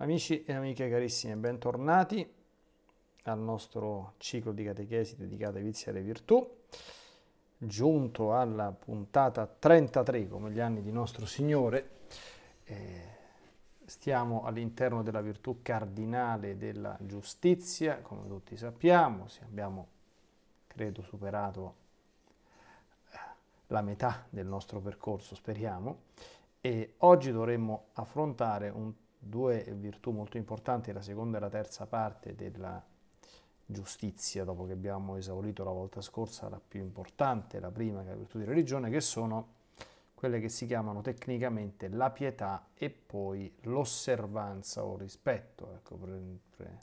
Amici e amiche carissime, bentornati al nostro ciclo di catechesi dedicato ai vizi e alle virtù, giunto alla puntata 33, come gli anni di nostro Signore. Eh, stiamo all'interno della virtù cardinale della giustizia, come tutti sappiamo, abbiamo, credo, superato eh, la metà del nostro percorso, speriamo, e oggi dovremmo affrontare un due virtù molto importanti, la seconda e la terza parte della giustizia, dopo che abbiamo esaurito la volta scorsa la più importante, la prima che è la virtù di religione, che sono quelle che si chiamano tecnicamente la pietà e poi l'osservanza o rispetto. Ecco, pre, pre,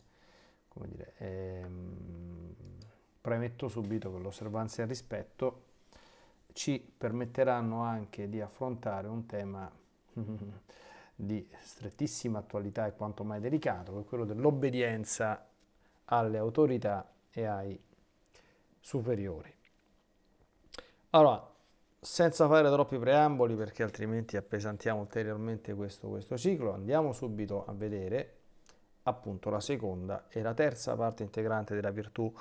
come dire, ehm, premetto subito che l'osservanza e il rispetto ci permetteranno anche di affrontare un tema di strettissima attualità e quanto mai delicato, che è quello dell'obbedienza alle autorità e ai superiori. Allora, senza fare troppi preamboli perché altrimenti appesantiamo ulteriormente questo, questo ciclo, andiamo subito a vedere appunto la seconda e la terza parte integrante della virtù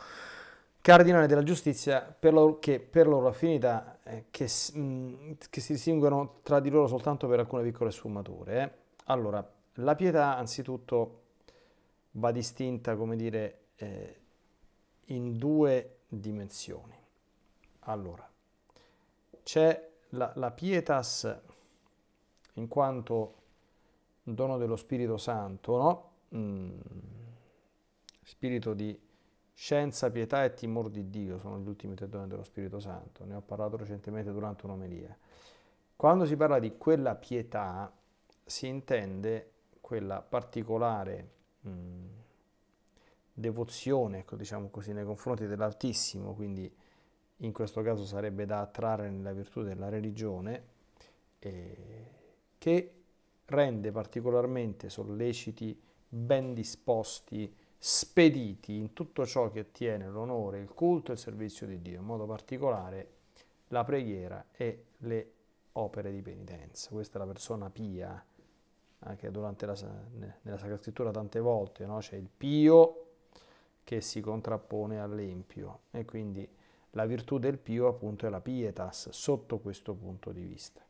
cardinali della giustizia per loro, che per loro affinità eh, che, mh, mm, che, si distinguono tra di loro soltanto per alcune piccole sfumature. Eh. Allora, la pietà anzitutto va distinta, come dire, eh, in due dimensioni. Allora, c'è la, la pietas in quanto dono dello Spirito Santo, no? Mm, spirito di Scienza, pietà e timor di Dio sono gli ultimi tre doni dello Spirito Santo, ne ho parlato recentemente durante un'omelia. Quando si parla di quella pietà si intende quella particolare mh, devozione, ecco, diciamo così, nei confronti dell'Altissimo, quindi in questo caso sarebbe da attrarre nella virtù della religione, eh, che rende particolarmente solleciti, ben disposti, spediti in tutto ciò che attiene l'onore, il culto e il servizio di Dio, in modo particolare la preghiera e le opere di penitenza. Questa è la persona pia, anche durante la, nella Sacra Scrittura tante volte no? c'è il pio che si contrappone all'empio e quindi la virtù del pio appunto è la pietas sotto questo punto di vista.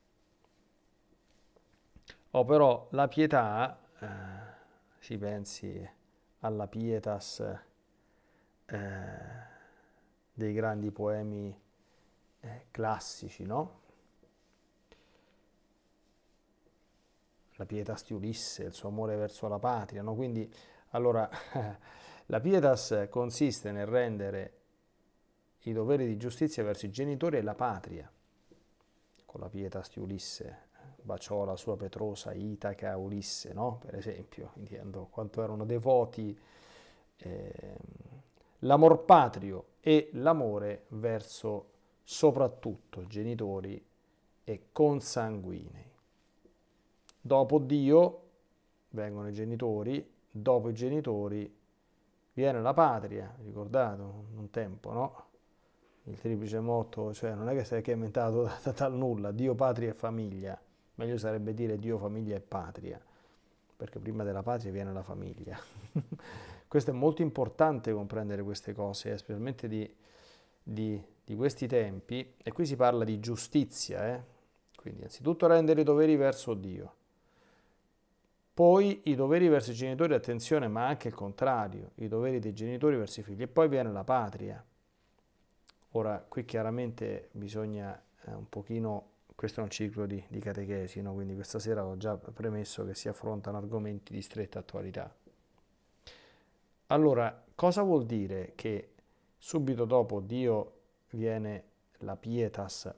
O oh, però la pietà, eh, si pensi alla pietas eh, dei grandi poemi eh, classici, no? La pietas di Ulisse, il suo amore verso la patria, no? Quindi, allora, la pietas consiste nel rendere i doveri di giustizia verso i genitori e la patria, con la pietas di Ulisse, baciò la sua Petrosa, Itaca, Ulisse, no? per esempio, intendo quanto erano devoti eh, l'amor patrio e l'amore verso soprattutto genitori e consanguinei. Dopo Dio vengono i genitori, dopo i genitori viene la patria, ricordate un tempo, no? Il triplice motto, cioè non è che si è inventato dal nulla, Dio, patria e famiglia meglio sarebbe dire Dio, famiglia e patria, perché prima della patria viene la famiglia. Questo è molto importante comprendere queste cose, eh, specialmente di, di, di questi tempi, e qui si parla di giustizia, eh? quindi innanzitutto rendere i doveri verso Dio, poi i doveri verso i genitori, attenzione, ma anche il contrario, i doveri dei genitori verso i figli, e poi viene la patria. Ora, qui chiaramente bisogna eh, un pochino questo è un ciclo di, di catechesi, no? quindi questa sera ho già premesso che si affrontano argomenti di stretta attualità. Allora, cosa vuol dire che subito dopo Dio viene la pietas,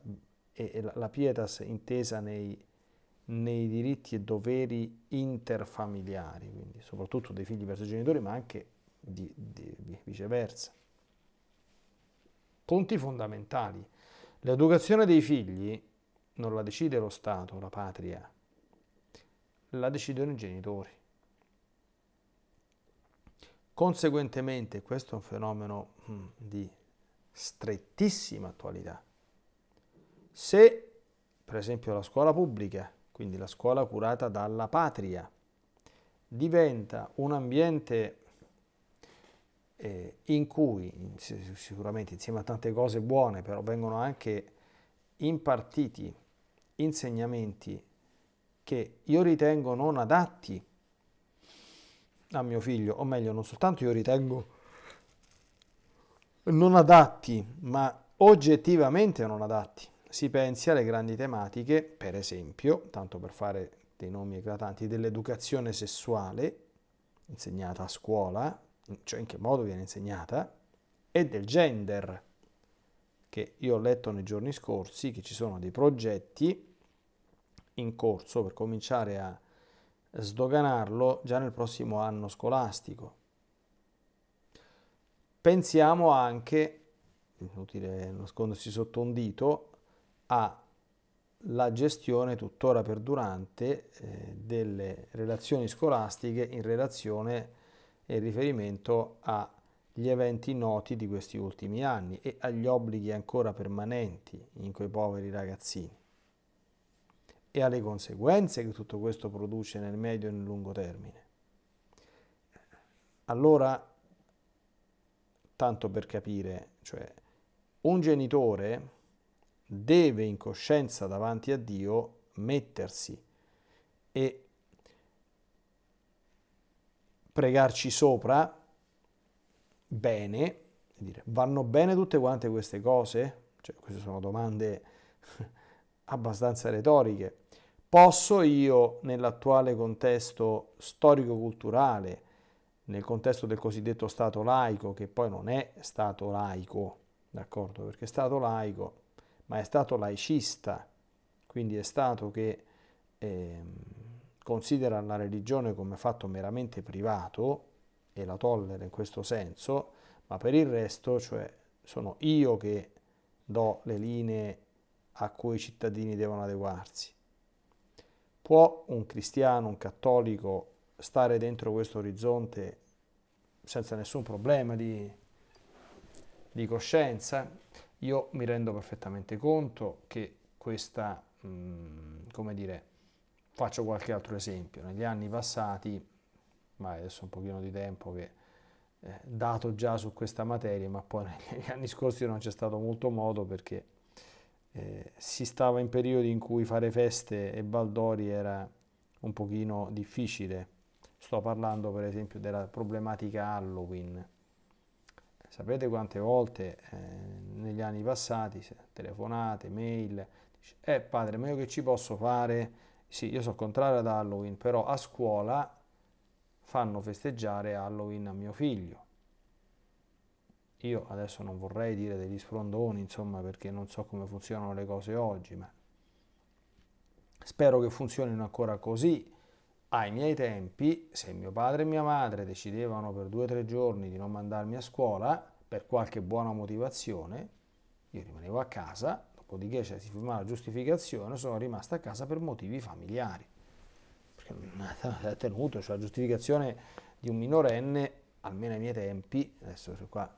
e la pietas intesa nei, nei diritti e doveri interfamiliari, quindi soprattutto dei figli verso i genitori, ma anche di, di, viceversa. Punti fondamentali. L'educazione dei figli non la decide lo Stato, la patria, la decidono i genitori. Conseguentemente questo è un fenomeno mm, di strettissima attualità. Se per esempio la scuola pubblica, quindi la scuola curata dalla patria, diventa un ambiente eh, in cui sicuramente insieme a tante cose buone però vengono anche impartiti insegnamenti che io ritengo non adatti a mio figlio, o meglio, non soltanto io ritengo non adatti, ma oggettivamente non adatti. Si pensi alle grandi tematiche, per esempio, tanto per fare dei nomi eclatanti, dell'educazione sessuale insegnata a scuola, cioè in che modo viene insegnata, e del gender che io ho letto nei giorni scorsi che ci sono dei progetti in corso per cominciare a sdoganarlo già nel prossimo anno scolastico. Pensiamo anche, inutile nascondersi sotto un dito, alla gestione tuttora perdurante eh, delle relazioni scolastiche in relazione e riferimento a gli eventi noti di questi ultimi anni e agli obblighi ancora permanenti in quei poveri ragazzini e alle conseguenze che tutto questo produce nel medio e nel lungo termine. Allora, tanto per capire, cioè, un genitore deve in coscienza davanti a Dio mettersi e pregarci sopra bene, dire, vanno bene tutte quante queste cose? Cioè, queste sono domande abbastanza retoriche. Posso io, nell'attuale contesto storico-culturale, nel contesto del cosiddetto Stato laico, che poi non è Stato laico, d'accordo? Perché è Stato laico, ma è Stato laicista, quindi è Stato che eh, considera la religione come fatto meramente privato, e la tollera in questo senso, ma per il resto, cioè, sono io che do le linee a cui i cittadini devono adeguarsi. Può un cristiano, un cattolico stare dentro questo orizzonte senza nessun problema di, di coscienza? Io mi rendo perfettamente conto che questa, mh, mm, come dire, faccio qualche altro esempio. Negli anni passati ormai adesso un pochino di tempo che eh, dato già su questa materia, ma poi negli anni scorsi non c'è stato molto modo perché eh, si stava in periodi in cui fare feste e baldori era un pochino difficile. Sto parlando per esempio della problematica Halloween. Sapete quante volte eh, negli anni passati, telefonate, mail, dice, eh padre, ma io che ci posso fare? Sì, io sono contrario ad Halloween, però a scuola fanno festeggiare Halloween a mio figlio. Io adesso non vorrei dire degli sprondoni, insomma, perché non so come funzionano le cose oggi, ma spero che funzionino ancora così. Ai miei tempi, se mio padre e mia madre decidevano per due o tre giorni di non mandarmi a scuola, per qualche buona motivazione, io rimanevo a casa, dopodiché cioè, si firmava la giustificazione, sono rimasto a casa per motivi familiari. ha tenuto, cioè la giustificazione di un minorenne, almeno ai miei tempi, adesso qua,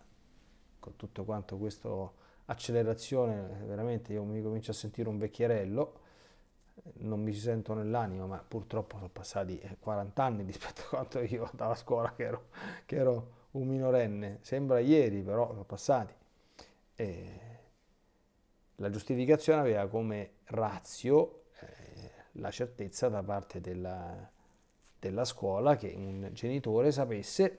con tutto quanto questo accelerazione, veramente io mi comincio a sentire un vecchierello, non mi ci sento nell'anima, ma purtroppo sono passati 40 eh, anni rispetto a quanto io andavo a scuola, che ero, che ero un minorenne, sembra ieri, però sono passati. E la giustificazione aveva come razio la certezza da parte della, della scuola che un genitore sapesse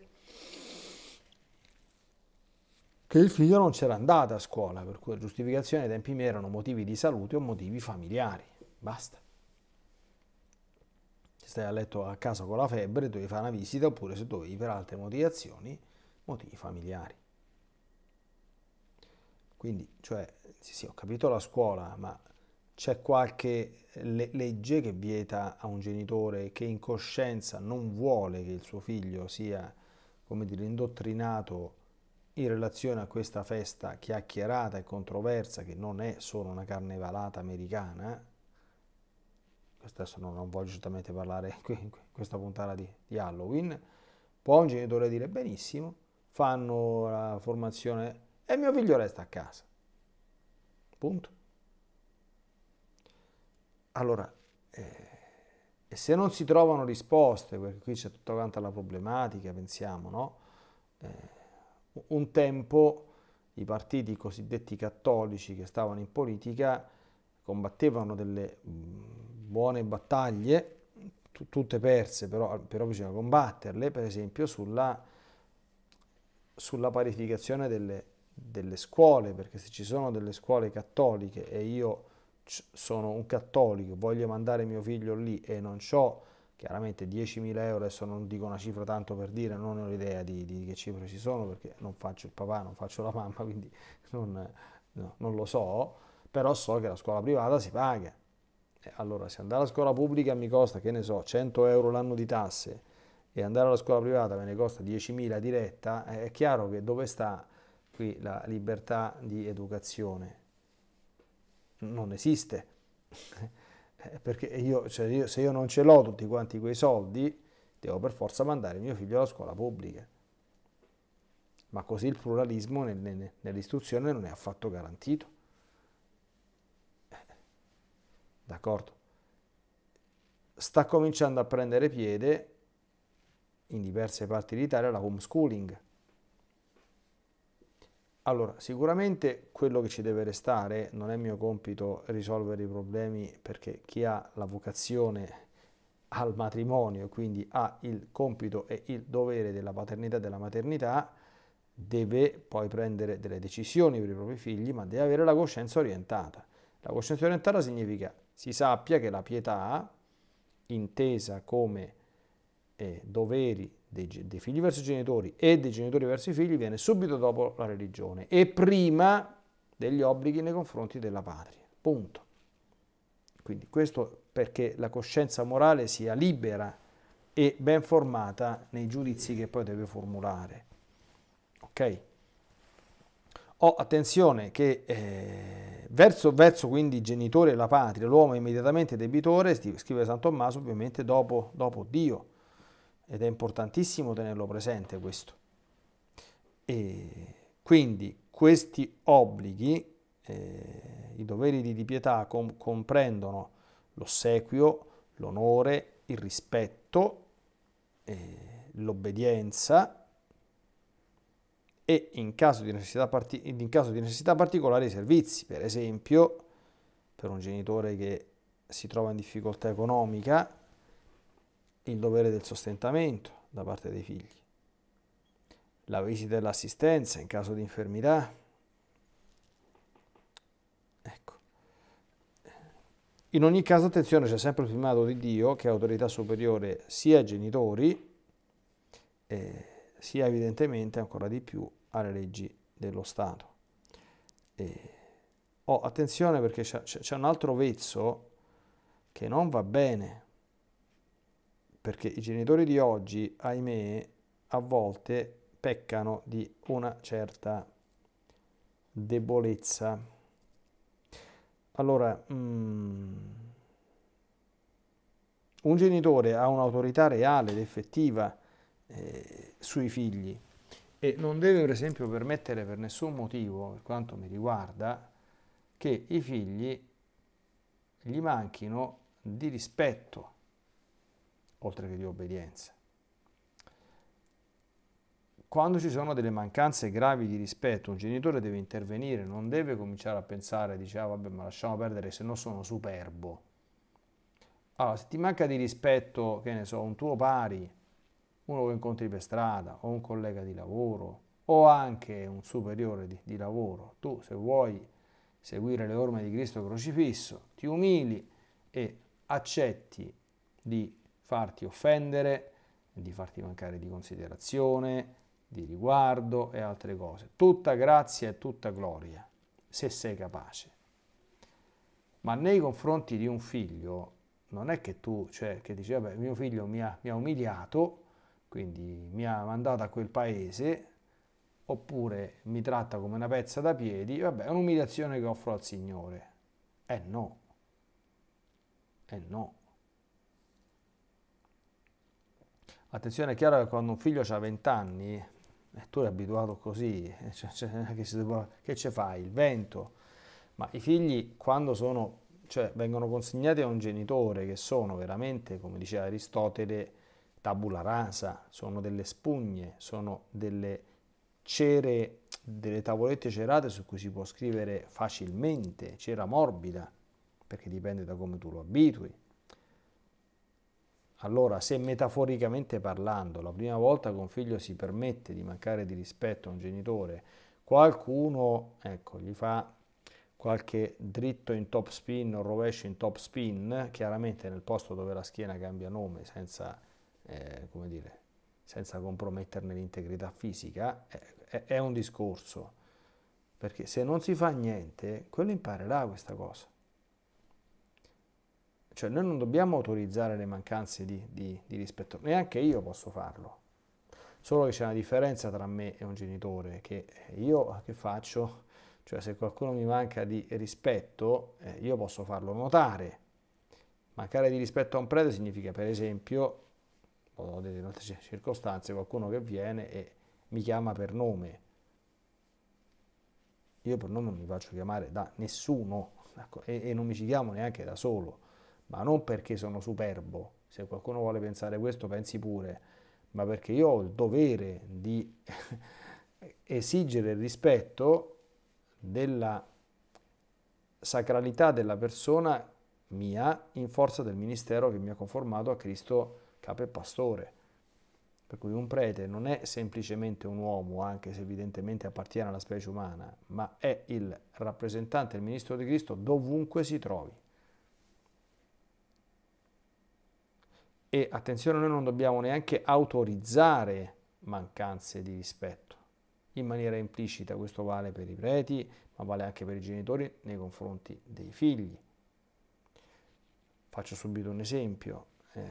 che il figlio non c'era andato a scuola, per cui la giustificazione ai tempi miei erano motivi di salute o motivi familiari. Basta. Se stai a letto a casa con la febbre, dovevi fare una visita, oppure se dovevi per altre motivazioni, motivi familiari. Quindi, cioè, sì, sì, ho capito la scuola, ma c'è qualche le- legge che vieta a un genitore che in coscienza non vuole che il suo figlio sia, come dire, indottrinato in relazione a questa festa chiacchierata e controversa che non è solo una carnevalata americana, eh? questo adesso non, non voglio certamente parlare in questa puntata di, di Halloween, può un genitore dire benissimo, fanno la formazione e mio figlio resta a casa. Punto. Allora, eh, e se non si trovano risposte, perché qui c'è tutta quanta la problematica, pensiamo, no? Eh, un tempo i partiti cosiddetti cattolici che stavano in politica combattevano delle mm, buone battaglie, tutte perse, però, però bisogna combatterle, per esempio sulla, sulla parificazione delle, delle scuole, perché se ci sono delle scuole cattoliche e io sono un cattolico, voglio mandare mio figlio lì e non ho chiaramente 10.000 euro, adesso non dico una cifra tanto per dire, non ho idea di, di che cifre ci sono perché non faccio il papà, non faccio la mamma, quindi non, no, non lo so, però so che la scuola privata si paga. allora se andare a scuola pubblica mi costa, che ne so, 100 euro l'anno di tasse e andare alla scuola privata me ne costa 10.000 diretta, eh, è chiaro che dove sta qui la libertà di educazione? non esiste. Eh, perché io, cioè io, se io non ce l'ho tutti quanti quei soldi, devo per forza mandare mio figlio alla scuola pubblica. Ma così il pluralismo nel, nel, nell'istruzione non è affatto garantito. Eh, d'accordo? Sta cominciando a prendere piede in diverse parti d'Italia la homeschooling allora, sicuramente quello che ci deve restare non è mio compito risolvere i problemi perché chi ha la vocazione al matrimonio, quindi ha il compito e il dovere della paternità e della maternità, deve poi prendere delle decisioni per i propri figli, ma deve avere la coscienza orientata. La coscienza orientata significa si sappia che la pietà, intesa come eh, doveri dei, dei figli verso i genitori e dei genitori verso i figli viene subito dopo la religione e prima degli obblighi nei confronti della patria. Punto. Quindi questo perché la coscienza morale sia libera e ben formata nei giudizi che poi deve formulare. Ok? Oh, attenzione che eh, verso, verso, quindi genitore e la patria, l'uomo è immediatamente debitore, scrive San Tommaso, ovviamente dopo, dopo Dio ed è importantissimo tenerlo presente questo. E quindi questi obblighi, eh, i doveri di pietà com comprendono l'ossequio, l'onore, il rispetto, eh, l'obbedienza e in caso, in caso, di necessità particolare i servizi, per esempio per un genitore che si trova in difficoltà economica il dovere del sostentamento da parte dei figli, la visita e l'assistenza in caso di infermità. Ecco. In ogni caso, attenzione, c'è sempre il primato di Dio che è autorità superiore sia ai genitori, eh, sia evidentemente ancora di più alle leggi dello Stato. Eh, oh, attenzione perché c'è un altro vezzo che non va bene perché i genitori di oggi, ahimè, a volte peccano di una certa debolezza. Allora, mm, un genitore ha un'autorità reale ed effettiva eh, sui figli e non deve per esempio permettere per nessun motivo, per quanto mi riguarda, che i figli gli manchino di rispetto oltre che di obbedienza. Quando ci sono delle mancanze gravi di rispetto, un genitore deve intervenire, non deve cominciare a pensare, dice, ah vabbè, ma lasciamo perdere, se no sono superbo. Allora, se ti manca di rispetto, che ne so, un tuo pari, uno che incontri per strada, o un collega di lavoro, o anche un superiore di, di lavoro, tu se vuoi seguire le orme di Cristo crocifisso, ti umili e accetti di farti offendere, di farti mancare di considerazione, di riguardo e altre cose. Tutta grazia e tutta gloria, se sei capace. Ma nei confronti di un figlio, non è che tu, cioè, che dici, vabbè, mio figlio mi ha, mi ha umiliato, quindi mi ha mandato a quel paese, oppure mi tratta come una pezza da piedi, vabbè, è un'umiliazione che offro al Signore. Eh no, eh no. Attenzione, è chiaro che quando un figlio ha 20 anni, e eh, tu l'hai abituato così, eh, cioè, cioè, che ce fai? Il vento. Ma i figli, quando sono, cioè, vengono consegnati a un genitore che sono veramente, come diceva Aristotele, tabula rasa, sono delle spugne, sono delle cere, delle tavolette cerate su cui si può scrivere facilmente, cera morbida, perché dipende da come tu lo abitui. Allora, se metaforicamente parlando, la prima volta che un figlio si permette di mancare di rispetto a un genitore, qualcuno, ecco, gli fa qualche dritto in top spin o rovescio in top spin, chiaramente nel posto dove la schiena cambia nome senza, eh, come dire, senza comprometterne l'integrità fisica, è, è un discorso. Perché se non si fa niente, quello imparerà questa cosa. Cioè noi non dobbiamo autorizzare le mancanze di, di, di rispetto, neanche io posso farlo. Solo che c'è una differenza tra me e un genitore, che io che faccio? Cioè se qualcuno mi manca di rispetto, eh, io posso farlo notare. Mancare di rispetto a un prete significa per esempio, o in altre circostanze, qualcuno che viene e mi chiama per nome. Io per nome non mi faccio chiamare da nessuno ecco, e, e non mi ci chiamo neanche da solo ma non perché sono superbo, se qualcuno vuole pensare questo pensi pure, ma perché io ho il dovere di esigere il rispetto della sacralità della persona mia in forza del ministero che mi ha conformato a Cristo capo e pastore. Per cui un prete non è semplicemente un uomo, anche se evidentemente appartiene alla specie umana, ma è il rappresentante, il ministro di Cristo dovunque si trovi. E attenzione, noi non dobbiamo neanche autorizzare mancanze di rispetto in maniera implicita. Questo vale per i preti, ma vale anche per i genitori nei confronti dei figli. Faccio subito un esempio. Eh,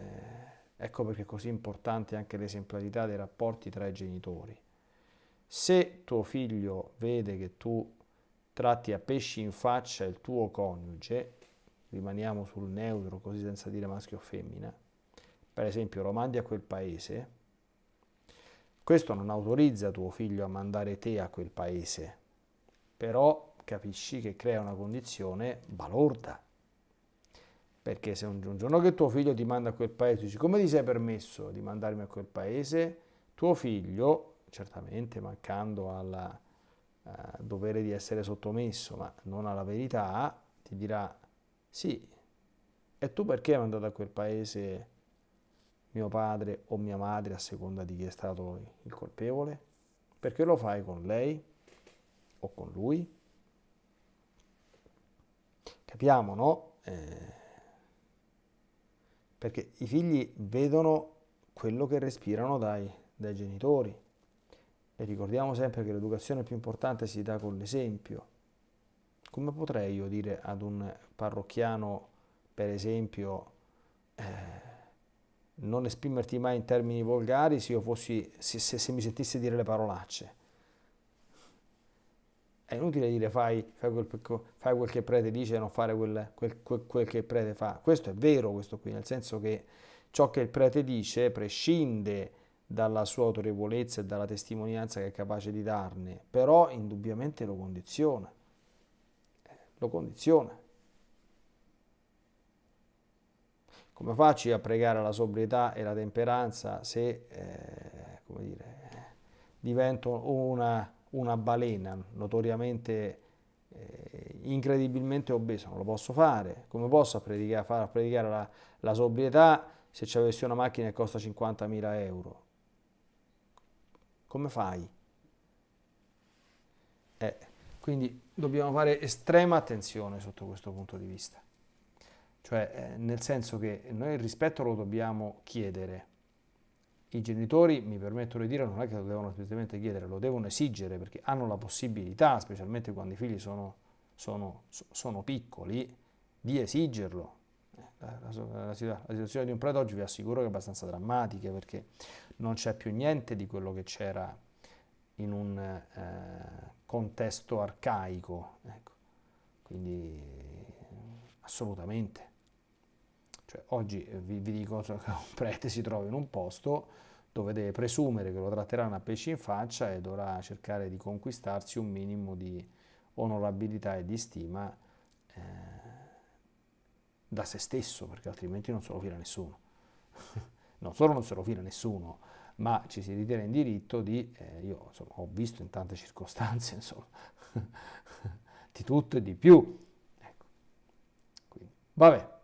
ecco perché è così importante anche l'esemplarità dei rapporti tra i genitori. Se tuo figlio vede che tu tratti a pesci in faccia il tuo coniuge, rimaniamo sul neutro così senza dire maschio o femmina, per esempio lo mandi a quel paese, questo non autorizza tuo figlio a mandare te a quel paese, però capisci che crea una condizione balorda. Perché se un giorno che tuo figlio ti manda a quel paese, dici come ti sei permesso di mandarmi a quel paese, tuo figlio, certamente mancando al uh, eh, dovere di essere sottomesso, ma non alla verità, ti dirà sì, e tu perché hai mandato a quel paese mio padre o mia madre a seconda di chi è stato il colpevole? Perché lo fai con lei o con lui? Capiamo, no? Eh, perché i figli vedono quello che respirano dai, dai genitori. E ricordiamo sempre che l'educazione più importante si dà con l'esempio. Come potrei io dire ad un parrocchiano, per esempio, eh, non esprimerti mai in termini volgari se, fossi, se, se, se mi sentissi dire le parolacce. È inutile dire fai, fai, quel, fai quel, che il prete dice e non fare quel, quel, quel, che il prete fa. Questo è vero, questo qui, nel senso che ciò che il prete dice prescinde dalla sua autorevolezza e dalla testimonianza che è capace di darne, però indubbiamente lo condiziona. Eh, lo condiziona, Come faccio a pregare la sobrietà e la temperanza se eh, dire, divento una, una, balena notoriamente, eh, incredibilmente obesa? Non lo posso fare. Come posso a predicare, far a predicare la, la sobrietà se ci avessi una macchina che costa 50.000 euro? Come fai? Eh, quindi dobbiamo fare estrema attenzione sotto questo punto di vista. Cioè, eh, nel senso che noi il rispetto lo dobbiamo chiedere. I genitori, mi permettono di dire, non è che lo devono semplicemente chiedere, lo devono esigere perché hanno la possibilità, specialmente quando i figli sono, sono, sono piccoli, di esigerlo. Eh, la, la, la, situazione di un prete oggi vi assicuro che è abbastanza drammatica perché non c'è più niente di quello che c'era in un eh, contesto arcaico. Ecco. Quindi assolutamente. Cioè, oggi eh, vi, vi dico che un prete si trova in un posto dove deve presumere che lo tratteranno a pesci in faccia e dovrà cercare di conquistarsi un minimo di onorabilità e di stima eh, da se stesso, perché altrimenti non se lo fila nessuno. non solo non se lo fila nessuno, ma ci si ritiene in diritto di, eh, io insomma, ho visto in tante circostanze, insomma, di tutto e di più. Ecco. Quindi, vabbè.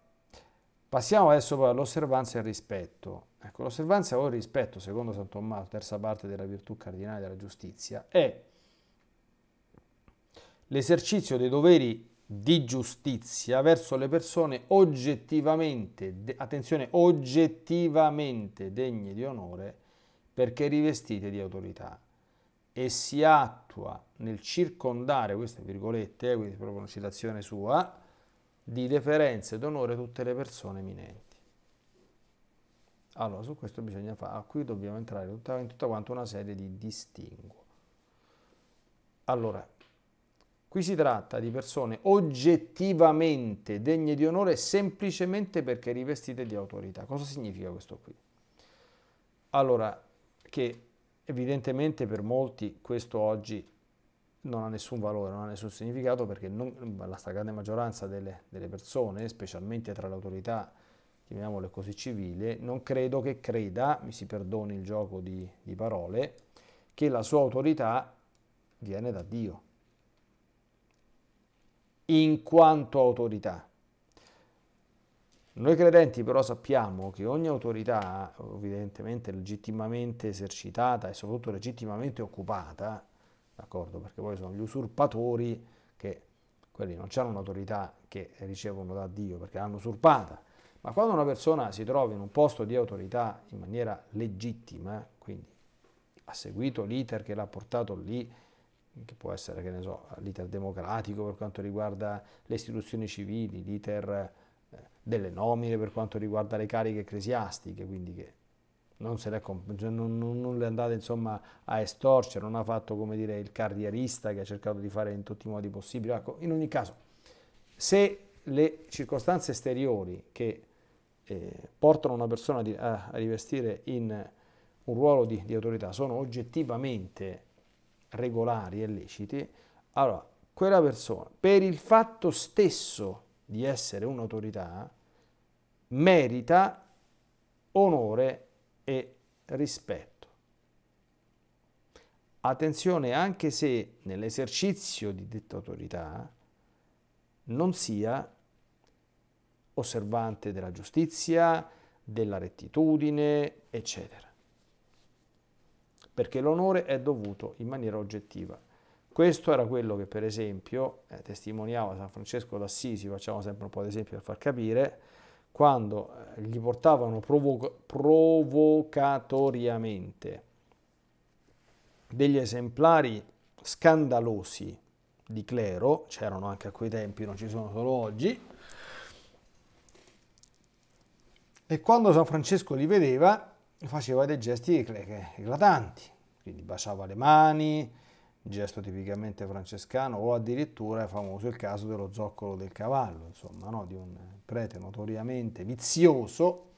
Passiamo adesso poi all'osservanza e al rispetto. Ecco, l'osservanza o il rispetto, secondo San Tommaso, terza parte della virtù cardinale della giustizia, è l'esercizio dei doveri di giustizia verso le persone oggettivamente, attenzione, oggettivamente degne di onore perché rivestite di autorità e si attua nel circondare, queste virgolette, eh, quindi proprio una citazione sua, di deferenza ed onore tutte le persone eminenti. Allora, su questo bisogna fare, qui dobbiamo entrare tutta, in tutta quanta una serie di distinguo. Allora, qui si tratta di persone oggettivamente degne di onore semplicemente perché rivestite di autorità. Cosa significa questo qui? Allora, che evidentemente per molti questo oggi non ha nessun valore, non ha nessun significato perché non, la stragrande maggioranza delle, delle persone, specialmente tra l'autorità, chiamiamole così civile, non credo che creda, mi si perdoni il gioco di, di parole, che la sua autorità viene da Dio. In quanto autorità. Noi credenti però sappiamo che ogni autorità, evidentemente legittimamente esercitata e soprattutto legittimamente occupata, d'accordo? Perché poi sono gli usurpatori che quelli non hanno un'autorità che ricevono da Dio perché l'hanno usurpata. Ma quando una persona si trova in un posto di autorità in maniera legittima, quindi ha seguito l'iter che l'ha portato lì, che può essere, che ne so, l'iter democratico per quanto riguarda le istituzioni civili, l'iter eh, delle nomine per quanto riguarda le cariche ecclesiastiche, quindi che non, comp- cioè non, non, non è andate insomma, a estorcere, non ha fatto come dire, il carrierista che ha cercato di fare in tutti i modi possibili. Ecco, in ogni caso, se le circostanze esteriori che eh, portano una persona a, a, rivestire in un ruolo di, di autorità sono oggettivamente regolari e leciti, allora quella persona, per il fatto stesso di essere un'autorità, merita onore e rispetto. Attenzione anche se nell'esercizio di detta autorità non sia osservante della giustizia, della rettitudine, eccetera. Perché l'onore è dovuto in maniera oggettiva. Questo era quello che per esempio eh, testimoniava San Francesco d'Assisi, facciamo sempre un po' di esempio per far capire, quando eh, gli portavano provo- provocatoriamente degli esemplari scandalosi di clero, c'erano anche a quei tempi, non ci sono solo oggi, e quando San Francesco li vedeva faceva dei gesti eclatanti, quindi baciava le mani, gesto tipicamente francescano, o addirittura è famoso il caso dello zoccolo del cavallo, insomma, no? di un prete notoriamente vizioso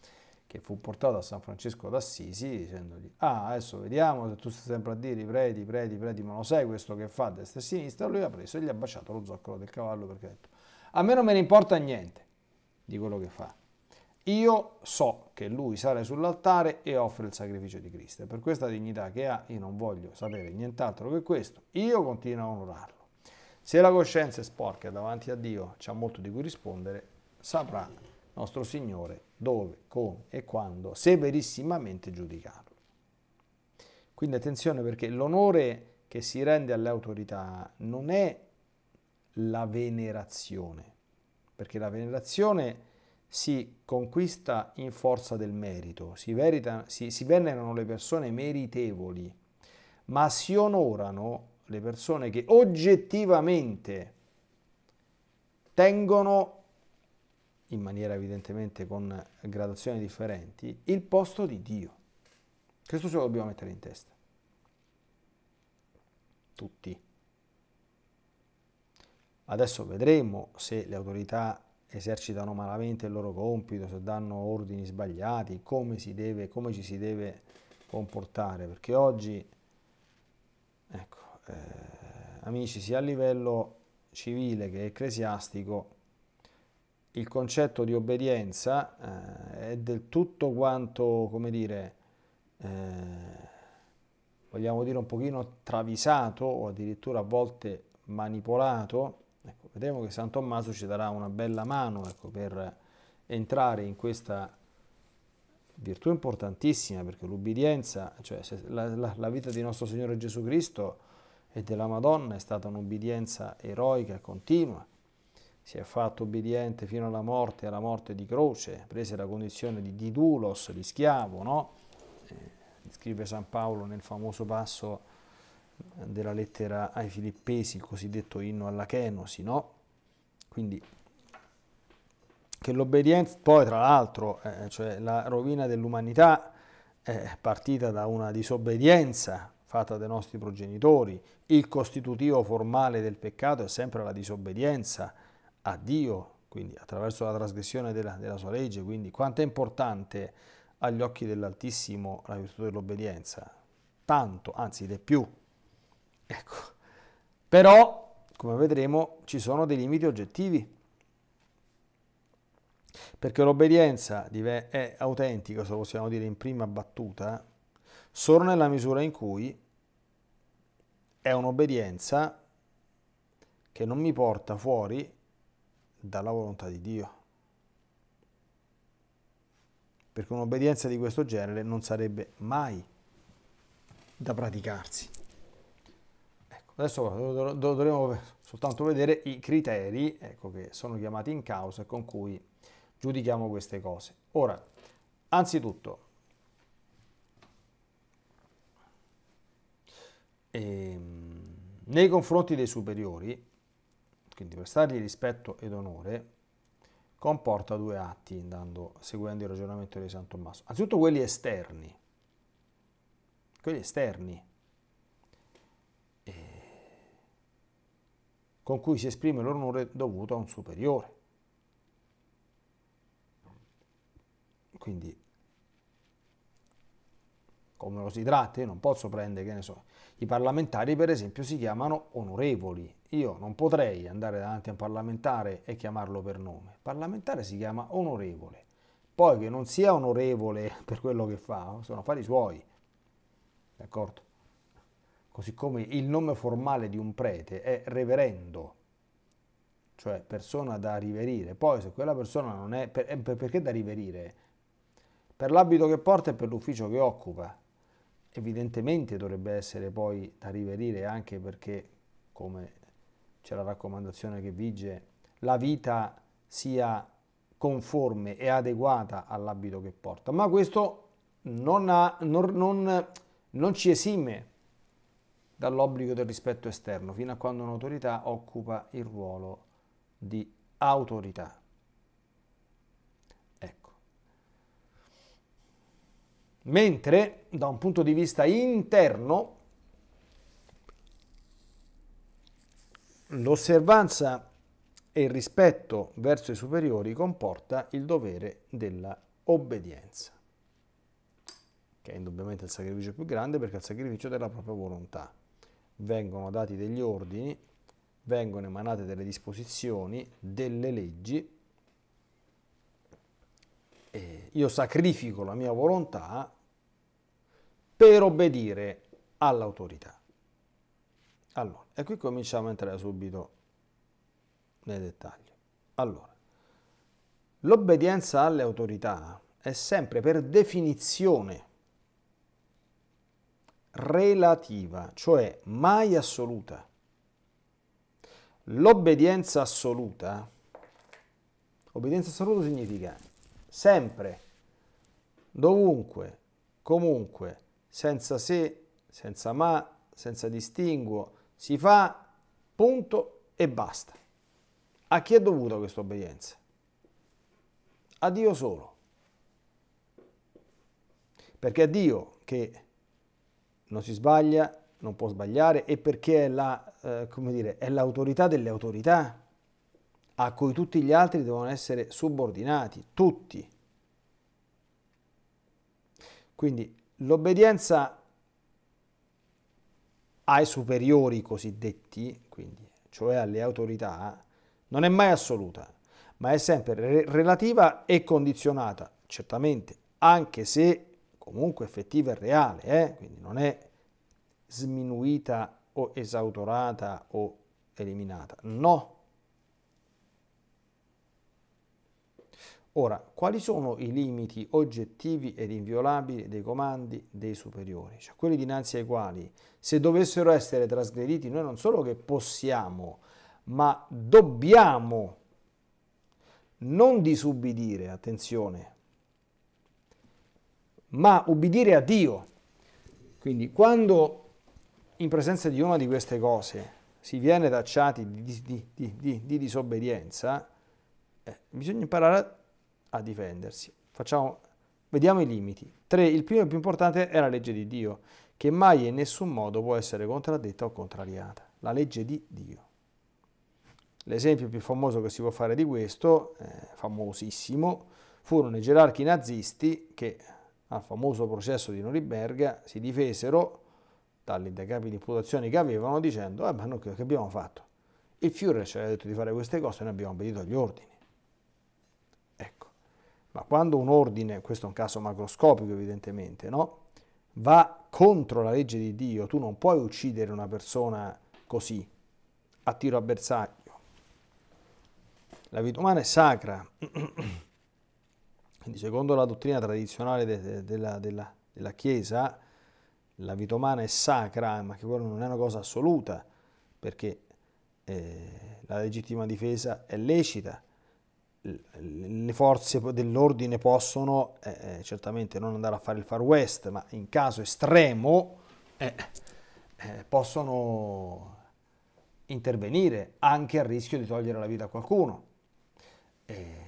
che fu portato a San Francesco d'Assisi dicendogli ah adesso vediamo se tu stai sempre a dire i preti, i preti, i preti, ma lo sai questo che fa a destra e a sinistra, lui ha preso e gli ha baciato lo zoccolo del cavallo perché ha detto a me non me ne importa niente di quello che fa. Io so che lui sale sull'altare e offre il sacrificio di Cristo. E per questa dignità che ha, io non voglio sapere nient'altro che questo. Io continuo a onorarlo. Se la coscienza è sporca davanti a Dio, c'è molto di cui rispondere, saprà nostro Signore dove, come e quando severissimamente giudicarlo. Quindi attenzione perché l'onore che si rende alle autorità non è la venerazione, perché la venerazione è si conquista in forza del merito, si, verita, si, si venerano le persone meritevoli, ma si onorano le persone che oggettivamente tengono, in maniera evidentemente con gradazioni differenti, il posto di Dio. Questo ce lo dobbiamo mettere in testa. Tutti. Adesso vedremo se le autorità esercitano malamente il loro compito, se danno ordini sbagliati, come, si deve, come ci si deve comportare, perché oggi, ecco, eh, amici, sia a livello civile che ecclesiastico, il concetto di obbedienza eh, è del tutto quanto, come dire, eh, vogliamo dire un pochino travisato o addirittura a volte manipolato Vedremo che San Tommaso ci darà una bella mano ecco, per entrare in questa virtù importantissima, perché l'ubbidienza, cioè la, la, la vita di nostro Signore Gesù Cristo e della Madonna è stata un'ubbidienza eroica, continua, si è fatto obbediente fino alla morte, alla morte di croce, prese la condizione di didulos, di schiavo, no? Eh, scrive San Paolo nel famoso passo della lettera ai filippesi, il cosiddetto inno alla kenosi, no? Quindi che l'obbedienza, poi tra l'altro, eh, cioè la rovina dell'umanità è partita da una disobbedienza fatta dai nostri progenitori, il costitutivo formale del peccato è sempre la disobbedienza a Dio, quindi attraverso la trasgressione della, della sua legge, quindi quanto è importante agli occhi dell'Altissimo la virtù dell'obbedienza? Tanto, anzi di più, Ecco. Però, come vedremo, ci sono dei limiti oggettivi. Perché l'obbedienza è autentica, se lo possiamo dire in prima battuta, solo nella misura in cui è un'obbedienza che non mi porta fuori dalla volontà di Dio perché un'obbedienza di questo genere non sarebbe mai da praticarsi. Adesso dovremo soltanto vedere i criteri ecco, che sono chiamati in causa e con cui giudichiamo queste cose. Ora, anzitutto, ehm, nei confronti dei superiori, quindi prestargli rispetto ed onore, comporta due atti, andando, seguendo il ragionamento di San Tommaso. Anzitutto quelli esterni, quelli esterni, con cui si esprime l'onore dovuto a un superiore. Quindi, come lo si tratta, io non posso prendere, che ne so, i parlamentari per esempio si chiamano onorevoli, io non potrei andare davanti a un parlamentare e chiamarlo per nome, il parlamentare si chiama onorevole, poi che non sia onorevole per quello che fa, sono affari suoi, d'accordo? così come il nome formale di un prete è reverendo, cioè persona da riverire. Poi se quella persona non è, eh, per, perché da riverire? Per l'abito che porta e per l'ufficio che occupa. Evidentemente dovrebbe essere poi da riverire anche perché, come c'è la raccomandazione che vige, la vita sia conforme e adeguata all'abito che porta. Ma questo non, ha, non, non, non ci esime dall'obbligo del rispetto esterno, fino a quando un'autorità occupa il ruolo di autorità. Ecco. Mentre da un punto di vista interno, l'osservanza e il rispetto verso i superiori comporta il dovere della obbedienza, che è indubbiamente il sacrificio più grande perché è il sacrificio della propria volontà vengono dati degli ordini, vengono emanate delle disposizioni, delle leggi, io sacrifico la mia volontà per obbedire all'autorità. Allora, e qui cominciamo a entrare subito nei dettagli. Allora, l'obbedienza alle autorità è sempre per definizione relativa, cioè mai assoluta. L'obbedienza assoluta, obbedienza assoluta significa sempre, dovunque, comunque, senza se, senza ma, senza distinguo, si fa, punto e basta. A chi è dovuta questa obbedienza? A Dio solo. Perché è Dio che non si sbaglia, non può sbagliare e perché è, la, eh, dire, è l'autorità delle autorità a cui tutti gli altri devono essere subordinati, tutti. Quindi l'obbedienza ai superiori cosiddetti, quindi, cioè alle autorità, non è mai assoluta, ma è sempre re- relativa e condizionata, certamente, anche se comunque effettiva e reale, eh? quindi non è sminuita o esautorata o eliminata. No. Ora, quali sono i limiti oggettivi ed inviolabili dei comandi dei superiori? Cioè quelli dinanzi ai quali, se dovessero essere trasgrediti, noi non solo che possiamo, ma dobbiamo non disubbidire, attenzione, ma ubbidire a Dio. Quindi quando in presenza di una di queste cose si viene tacciati di, di, di, di disobbedienza, eh, bisogna imparare a difendersi. Facciamo, vediamo i limiti. Tre, il primo e più importante è la legge di Dio, che mai e in nessun modo può essere contraddetta o contrariata. La legge di Dio. L'esempio più famoso che si può fare di questo, eh, famosissimo, furono i gerarchi nazisti che al famoso processo di Norimberga, si difesero dalle indagabili imputazioni che avevano dicendo eh, ma noi che abbiamo fatto? Il Führer ci aveva detto di fare queste cose e noi abbiamo obbedito agli ordini. Ecco, ma quando un ordine, questo è un caso macroscopico evidentemente, no? va contro la legge di Dio, tu non puoi uccidere una persona così, a tiro a bersaglio. La vita umana è sacra. Quindi secondo la dottrina tradizionale de, de, della, della, della Chiesa, la vita umana è sacra, ma che quello non è una cosa assoluta, perché eh, la legittima difesa è lecita, le forze dell'ordine possono eh, eh, certamente non andare a fare il far west, ma in caso estremo eh, eh possono intervenire anche a rischio di togliere la vita a qualcuno. Eh,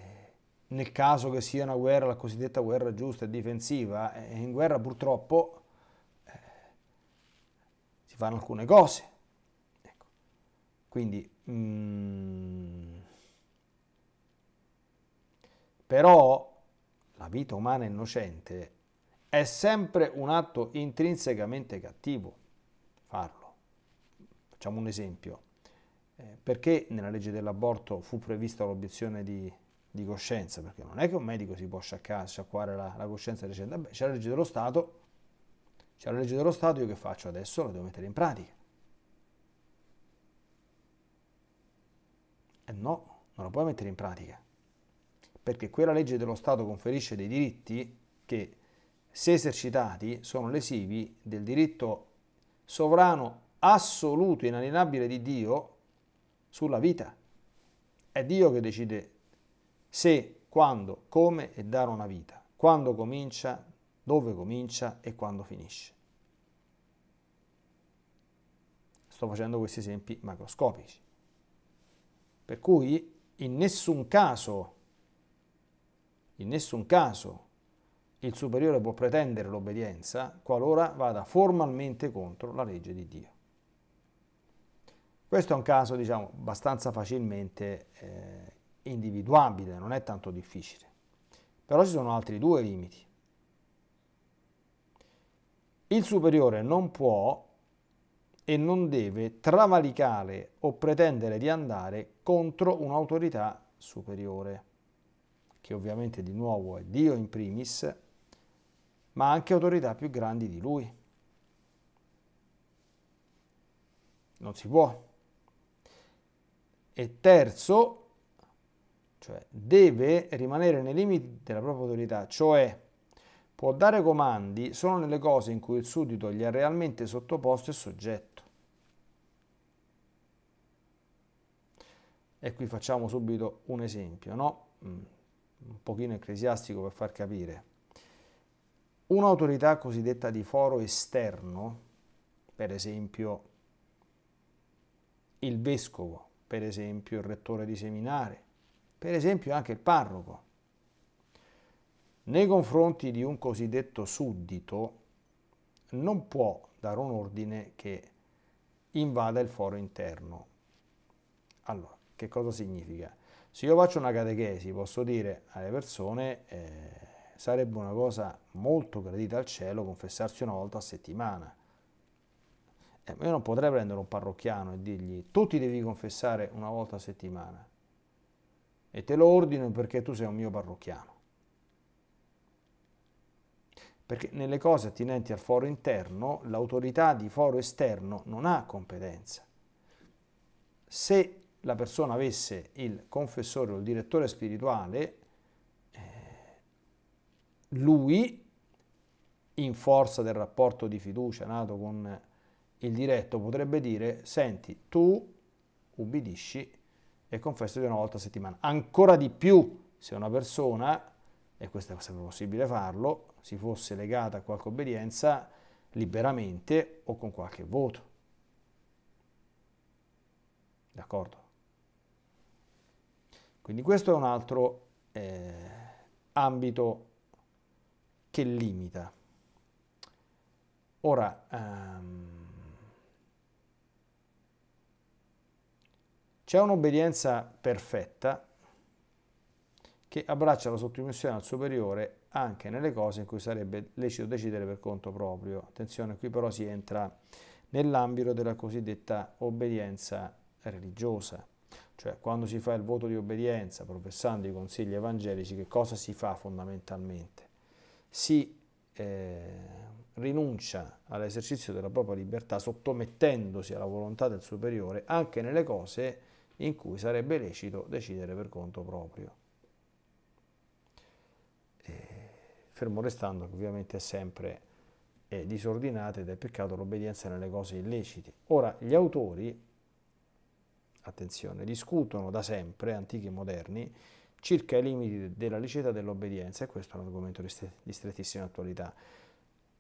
nel caso che sia una guerra, la cosiddetta guerra giusta e difensiva, eh, in guerra purtroppo eh, si fanno alcune cose. Ecco. Quindi, mm, però la vita umana innocente è sempre un atto intrinsecamente cattivo farlo. Facciamo un esempio. Eh, perché nella legge dell'aborto fu prevista l'obiezione di di coscienza, perché non è che un medico si può sciacquare, sciacquare la, la, coscienza dicendo, beh, c'è la legge dello Stato, c'è la legge dello Stato, io che faccio adesso? La devo mettere in pratica. E eh, no, non la puoi mettere in pratica, perché quella legge dello Stato conferisce dei diritti che, se esercitati, sono lesivi del diritto sovrano assoluto, inalienabile di Dio sulla vita. È Dio che decide se, quando, come e dare una vita, quando comincia, dove comincia e quando finisce. Sto facendo questi esempi macroscopici. Per cui in nessun caso, in nessun caso il superiore può pretendere l'obbedienza qualora vada formalmente contro la legge di Dio. Questo è un caso, diciamo, abbastanza facilmente eh, individuabile, non è tanto difficile. Però ci sono altri due limiti. Il superiore non può e non deve travalicare o pretendere di andare contro un'autorità superiore, che ovviamente di nuovo è Dio in primis, ma anche autorità più grandi di lui. Non si può. E terzo, cioè deve rimanere nei limiti della propria autorità, cioè può dare comandi solo nelle cose in cui il suddito gli è realmente sottoposto e soggetto. E qui facciamo subito un esempio, no? Mm, un pochino ecclesiastico per far capire. Un'autorità cosiddetta di foro esterno, per esempio il vescovo, per esempio il rettore di seminario, per esempio anche il parroco, nei confronti di un cosiddetto suddito non può dare un ordine che invada il foro interno. Allora, che cosa significa? Se io faccio una catechesi posso dire alle persone eh, sarebbe una cosa molto gradita al cielo confessarsi una volta a settimana. Eh, io non potrei prendere un parrocchiano e dirgli tu ti devi confessare una volta a settimana e te lo ordino perché tu sei un mio parrocchiano. Perché nelle cose attinenti al foro interno l'autorità di foro esterno non ha competenza. Se la persona avesse il confessore o il direttore spirituale, eh, lui, in forza del rapporto di fiducia nato con il diretto, potrebbe dire, senti, tu ubbidisci e confesso di una volta a settimana. Ancora di più se una persona, e questo è sempre possibile farlo, si fosse legata a qualche obbedienza liberamente o con qualche voto. D'accordo? Quindi questo è un altro eh, ambito che limita. Ora, um, C'è un'obbedienza perfetta che abbraccia la sottomissione al superiore anche nelle cose in cui sarebbe lecito decidere per conto proprio. Attenzione, qui però si entra nell'ambito della cosiddetta obbedienza religiosa, cioè quando si fa il voto di obbedienza professando i consigli evangelici, che cosa si fa fondamentalmente? Si eh, rinuncia all'esercizio della propria libertà sottomettendosi alla volontà del superiore anche nelle cose in cui sarebbe lecito decidere per conto proprio. E, fermo restando che ovviamente è sempre è eh, disordinata ed è peccato l'obbedienza nelle cose illecite. Ora, gli autori, attenzione, discutono da sempre, antichi e moderni, circa i limiti della liceta dell'obbedienza e questo è un argomento di strettissima attualità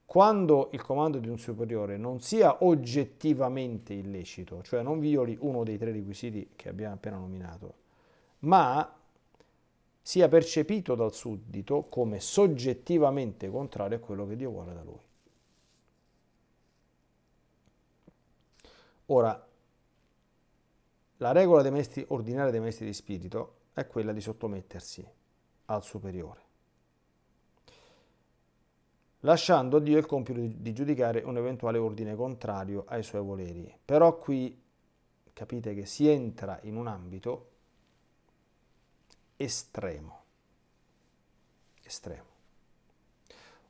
quando il comando di un superiore non sia oggettivamente illecito, cioè non violi uno dei tre requisiti che abbiamo appena nominato, ma sia percepito dal suddito come soggettivamente contrario a quello che Dio vuole da lui. Ora, la regola dei maestri, ordinaria dei maestri di spirito è quella di sottomettersi al superiore lasciando a Dio il compito di giudicare un eventuale ordine contrario ai suoi voleri. Però qui capite che si entra in un ambito estremo. Estremo.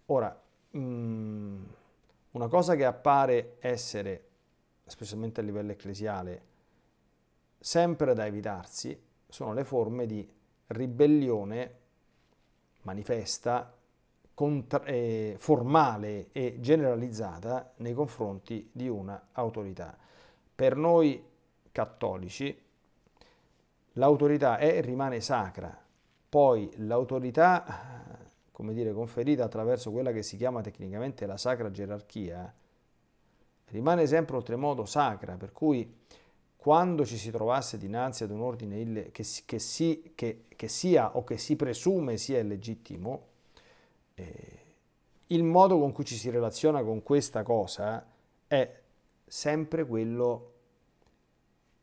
Ora, mm, una cosa che appare essere, specialmente a livello ecclesiale, sempre da evitarsi sono le forme di ribellione manifesta eh, formale e generalizzata nei confronti di una autorità. Per noi cattolici l'autorità è e rimane sacra, poi l'autorità, come dire, conferita attraverso quella che si chiama tecnicamente la sacra gerarchia, rimane sempre oltremodo sacra, per cui quando ci si trovasse dinanzi ad un ordine che, che, si, che, che sia o che si presume sia illegittimo, eh, il modo con cui ci si relaziona con questa cosa è sempre quello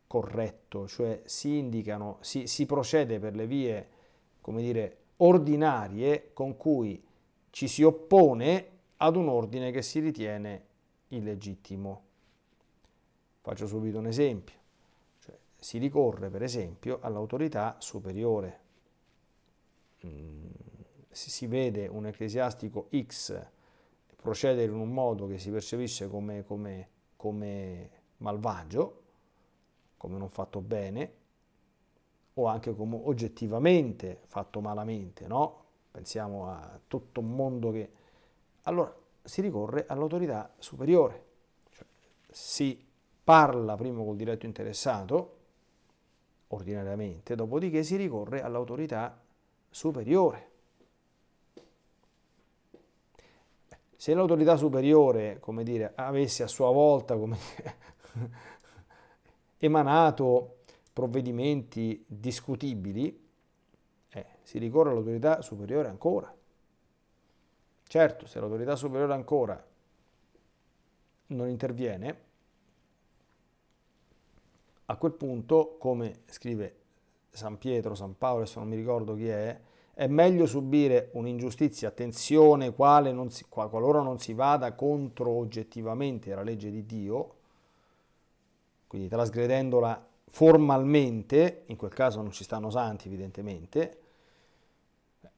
corretto, cioè si indicano, si, si procede per le vie, come dire, ordinarie con cui ci si oppone ad un ordine che si ritiene illegittimo. Faccio subito un esempio. Cioè, si ricorre, per esempio, all'autorità superiore. Mm se si vede un ecclesiastico X procedere in un modo che si percepisce come, come, come malvagio, come non fatto bene, o anche come oggettivamente fatto malamente, no? Pensiamo a tutto un mondo che... Allora si ricorre all'autorità superiore, cioè, si parla prima col diretto interessato, ordinariamente, dopodiché si ricorre all'autorità superiore. Se l'autorità superiore, come dire, avesse a sua volta come dire, emanato provvedimenti discutibili, eh, si ricorre all'autorità superiore ancora. Certo, se l'autorità superiore ancora non interviene, a quel punto, come scrive San Pietro, San Paolo, se non mi ricordo chi è, è meglio subire un'ingiustizia, attenzione, quale non si, qualora non si vada contro oggettivamente la legge di Dio, quindi trasgredendola formalmente, in quel caso non ci stanno santi evidentemente,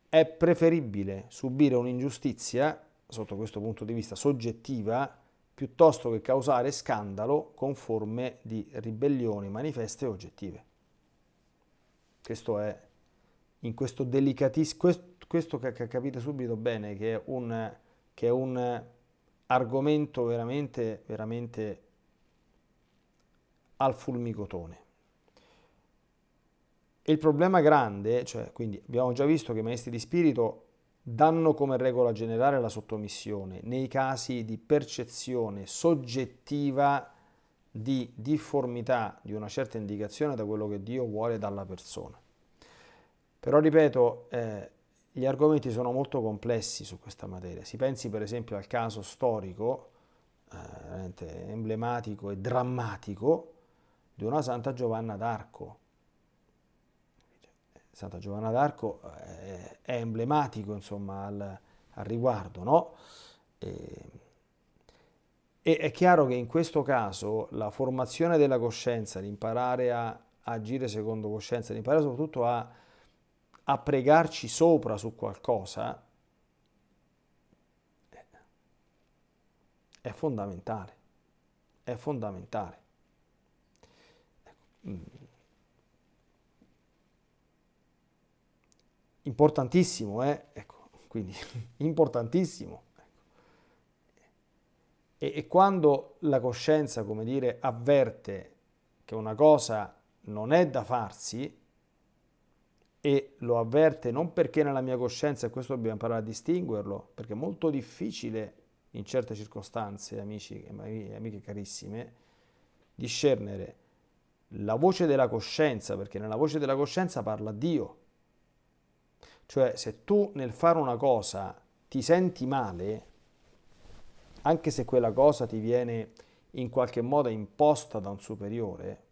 è preferibile subire un'ingiustizia, sotto questo punto di vista soggettiva, piuttosto che causare scandalo con forme di ribellioni manifeste e oggettive. Questo è in questo delicatissimo, questo, questo capite subito bene che è un, che è un argomento veramente, veramente al fulmicotone. Il problema grande, cioè, quindi abbiamo già visto che i maestri di spirito danno come regola generale la sottomissione nei casi di percezione soggettiva di difformità di una certa indicazione da quello che Dio vuole dalla persona. Però ripeto, eh, gli argomenti sono molto complessi su questa materia. Si pensi per esempio al caso storico, eh, veramente emblematico e drammatico, di una Santa Giovanna d'Arco. Santa Giovanna d'Arco eh, è, emblematico insomma, al, al riguardo, no? E, e è chiaro che in questo caso la formazione della coscienza, l'imparare a agire secondo coscienza, l'imparare soprattutto a a pregarci sopra su qualcosa è fondamentale, è fondamentale. Ecco, mm. Importantissimo, eh? Ecco, quindi importantissimo. Ecco. E, e quando la coscienza, come dire, avverte che una cosa non è da farsi, e lo avverte non perché nella mia coscienza, e questo dobbiamo imparare a distinguerlo, perché è molto difficile in certe circostanze, amici e eh, amiche carissime, discernere la voce della coscienza, perché nella voce della coscienza parla Dio. Cioè, se tu nel fare una cosa ti senti male, anche se quella cosa ti viene in qualche modo imposta da un superiore,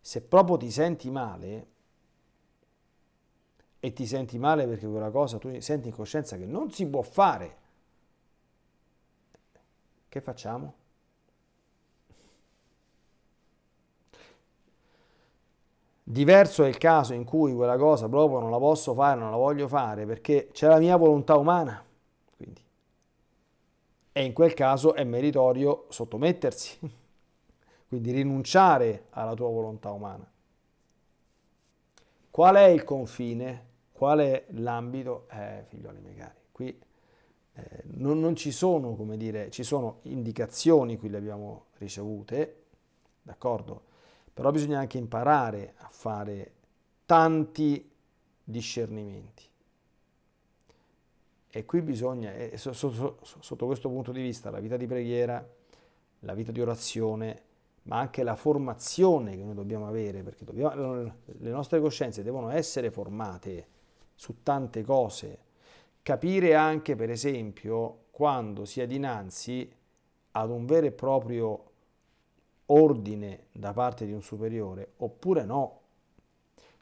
se proprio ti senti male, e ti senti male perché quella cosa tu senti in coscienza che non si può fare, che facciamo? Diverso è il caso in cui quella cosa proprio non la posso fare, non la voglio fare perché c'è la mia volontà umana. Quindi. E in quel caso è meritorio sottomettersi, quindi rinunciare alla tua volontà umana. Qual è il confine? qual è l'ambito? Eh, figlioli miei cari, qui eh, non, non, ci sono, come dire, ci sono indicazioni, qui le abbiamo ricevute, d'accordo? Però bisogna anche imparare a fare tanti discernimenti. E qui bisogna, eh, so, so, so, sotto questo punto di vista, la vita di preghiera, la vita di orazione, ma anche la formazione che noi dobbiamo avere, perché dobbiamo, le nostre coscienze devono essere formate su tante cose. Capire anche, per esempio, quando si è dinanzi ad un vero e proprio ordine da parte di un superiore oppure no.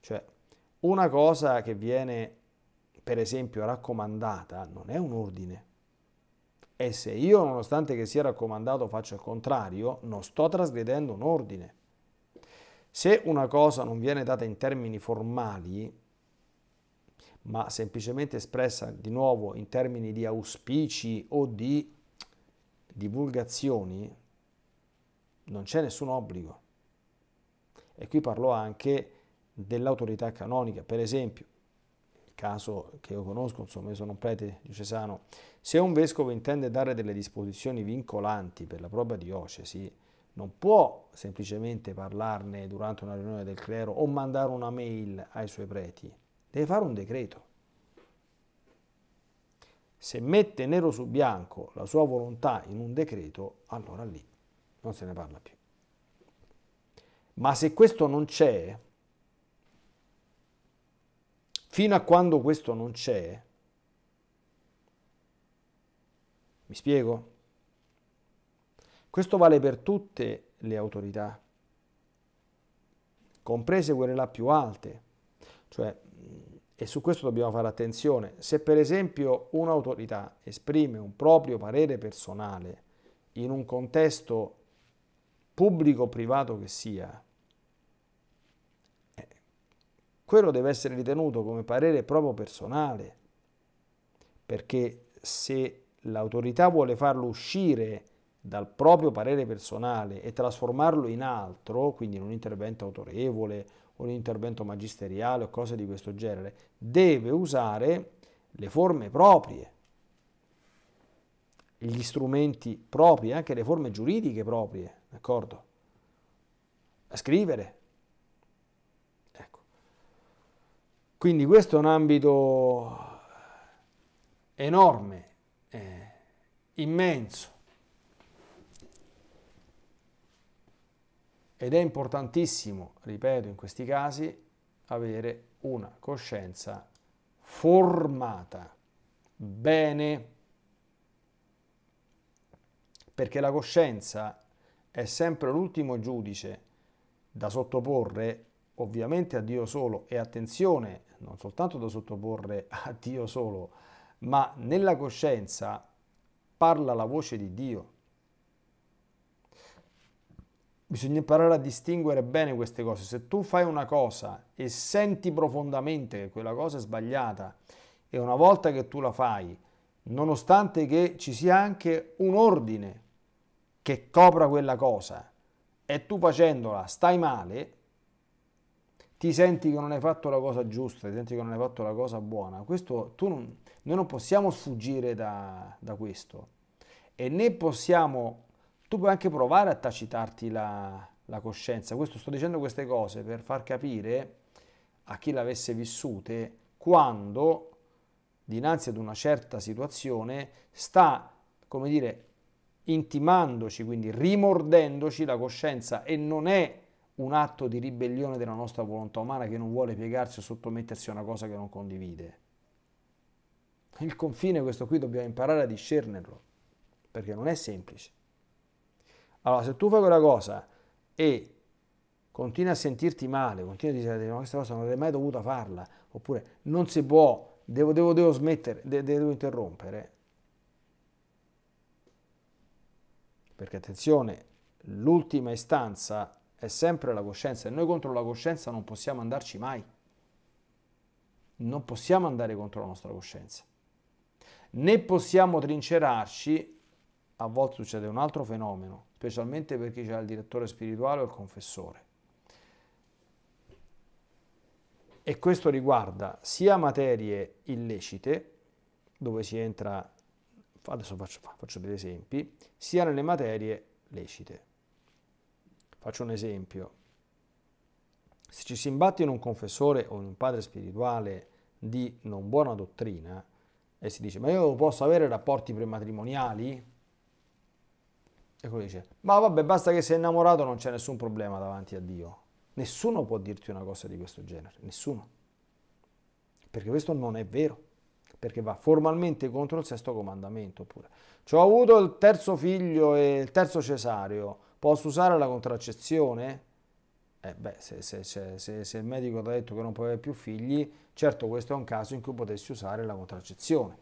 Cioè, una cosa che viene, per esempio, raccomandata non è un ordine. E se io, nonostante che sia raccomandato, faccio il contrario, non sto trasgredendo un ordine. Se una cosa non viene data in termini formali, ma semplicemente espressa di nuovo in termini di auspici o di divulgazioni, non c'è nessun obbligo. E qui parlo anche dell'autorità canonica, per esempio, il caso che io conosco, insomma, io sono un prete diocesano, se un vescovo intende dare delle disposizioni vincolanti per la propria diocesi, non può semplicemente parlarne durante una riunione del clero o mandare una mail ai suoi preti deve fare un decreto. Se mette nero su bianco la sua volontà in un decreto, allora lì non se ne parla più. Ma se questo non c'è, fino a quando questo non c'è, mi spiego? Questo vale per tutte le autorità, comprese quelle là più alte, cioè Ehm, e su questo dobbiamo fare attenzione, se per esempio un'autorità esprime un proprio parere personale in un contesto pubblico o privato che sia, eh, quello deve essere ritenuto come parere proprio personale, perché se l'autorità vuole farlo uscire dal proprio parere personale e trasformarlo in altro, quindi in un intervento autorevole un intervento magisteriale o cose di questo genere, deve usare le forme proprie, gli strumenti propri, anche le forme giuridiche proprie, d'accordo? A scrivere. Ecco. Quindi questo è un ambito enorme, eh, immenso, Ed è importantissimo, ripeto, in questi casi avere una coscienza formata bene, perché la coscienza è sempre l'ultimo giudice da sottoporre ovviamente a Dio solo e attenzione, non soltanto da sottoporre a Dio solo, ma nella coscienza parla la voce di Dio. Bisogna imparare a distinguere bene queste cose. Se tu fai una cosa e senti profondamente che quella cosa è sbagliata e una volta che tu la fai, nonostante che ci sia anche un ordine che copra quella cosa e tu facendola stai male, ti senti che non hai fatto la cosa giusta, ti senti che non hai fatto la cosa buona. Questo, non, noi non possiamo sfuggire da, da questo e né possiamo tu puoi anche provare a tacitarti la, la coscienza. Questo, sto dicendo queste cose per far capire a chi l'avesse vissute quando dinanzi ad una certa situazione sta, come dire, intimandoci, quindi rimordendoci la coscienza e non è un atto di ribellione della nostra volontà umana che non vuole piegarsi o sottomettersi a una cosa che non condivide. Il confine, questo qui, dobbiamo imparare a discernerlo, perché non è semplice. Allora, se tu fai quella cosa e continui a sentirti male, continui a dire eh, ma questa cosa non avrei mai dovuto farla, oppure non si può, devo, devo, devo smettere, de, devo interrompere. Perché attenzione, l'ultima istanza è sempre la coscienza e noi contro la coscienza non possiamo andarci mai. Non possiamo andare contro la nostra coscienza. Né possiamo trincerarci, a volte succede un altro fenomeno, specialmente per chi c'è il direttore spirituale o il confessore. E questo riguarda sia materie illecite, dove si entra, adesso faccio, faccio degli esempi, sia nelle materie lecite. Faccio un esempio. Se ci si imbatte in un confessore o in un padre spirituale di non buona dottrina e si dice ma io posso avere rapporti prematrimoniali? E quello dice, ma vabbè, basta che sei innamorato, non c'è nessun problema davanti a Dio. Nessuno può dirti una cosa di questo genere, nessuno. Perché questo non è vero, perché va formalmente contro il sesto comandamento Oppure, Cioè, ho avuto il terzo figlio e il terzo cesario, posso usare la contraccezione? Eh beh, se, se, se, se, il medico ti ha detto che non puoi avere più figli, certo questo è un caso in cui potessi usare la contraccezione.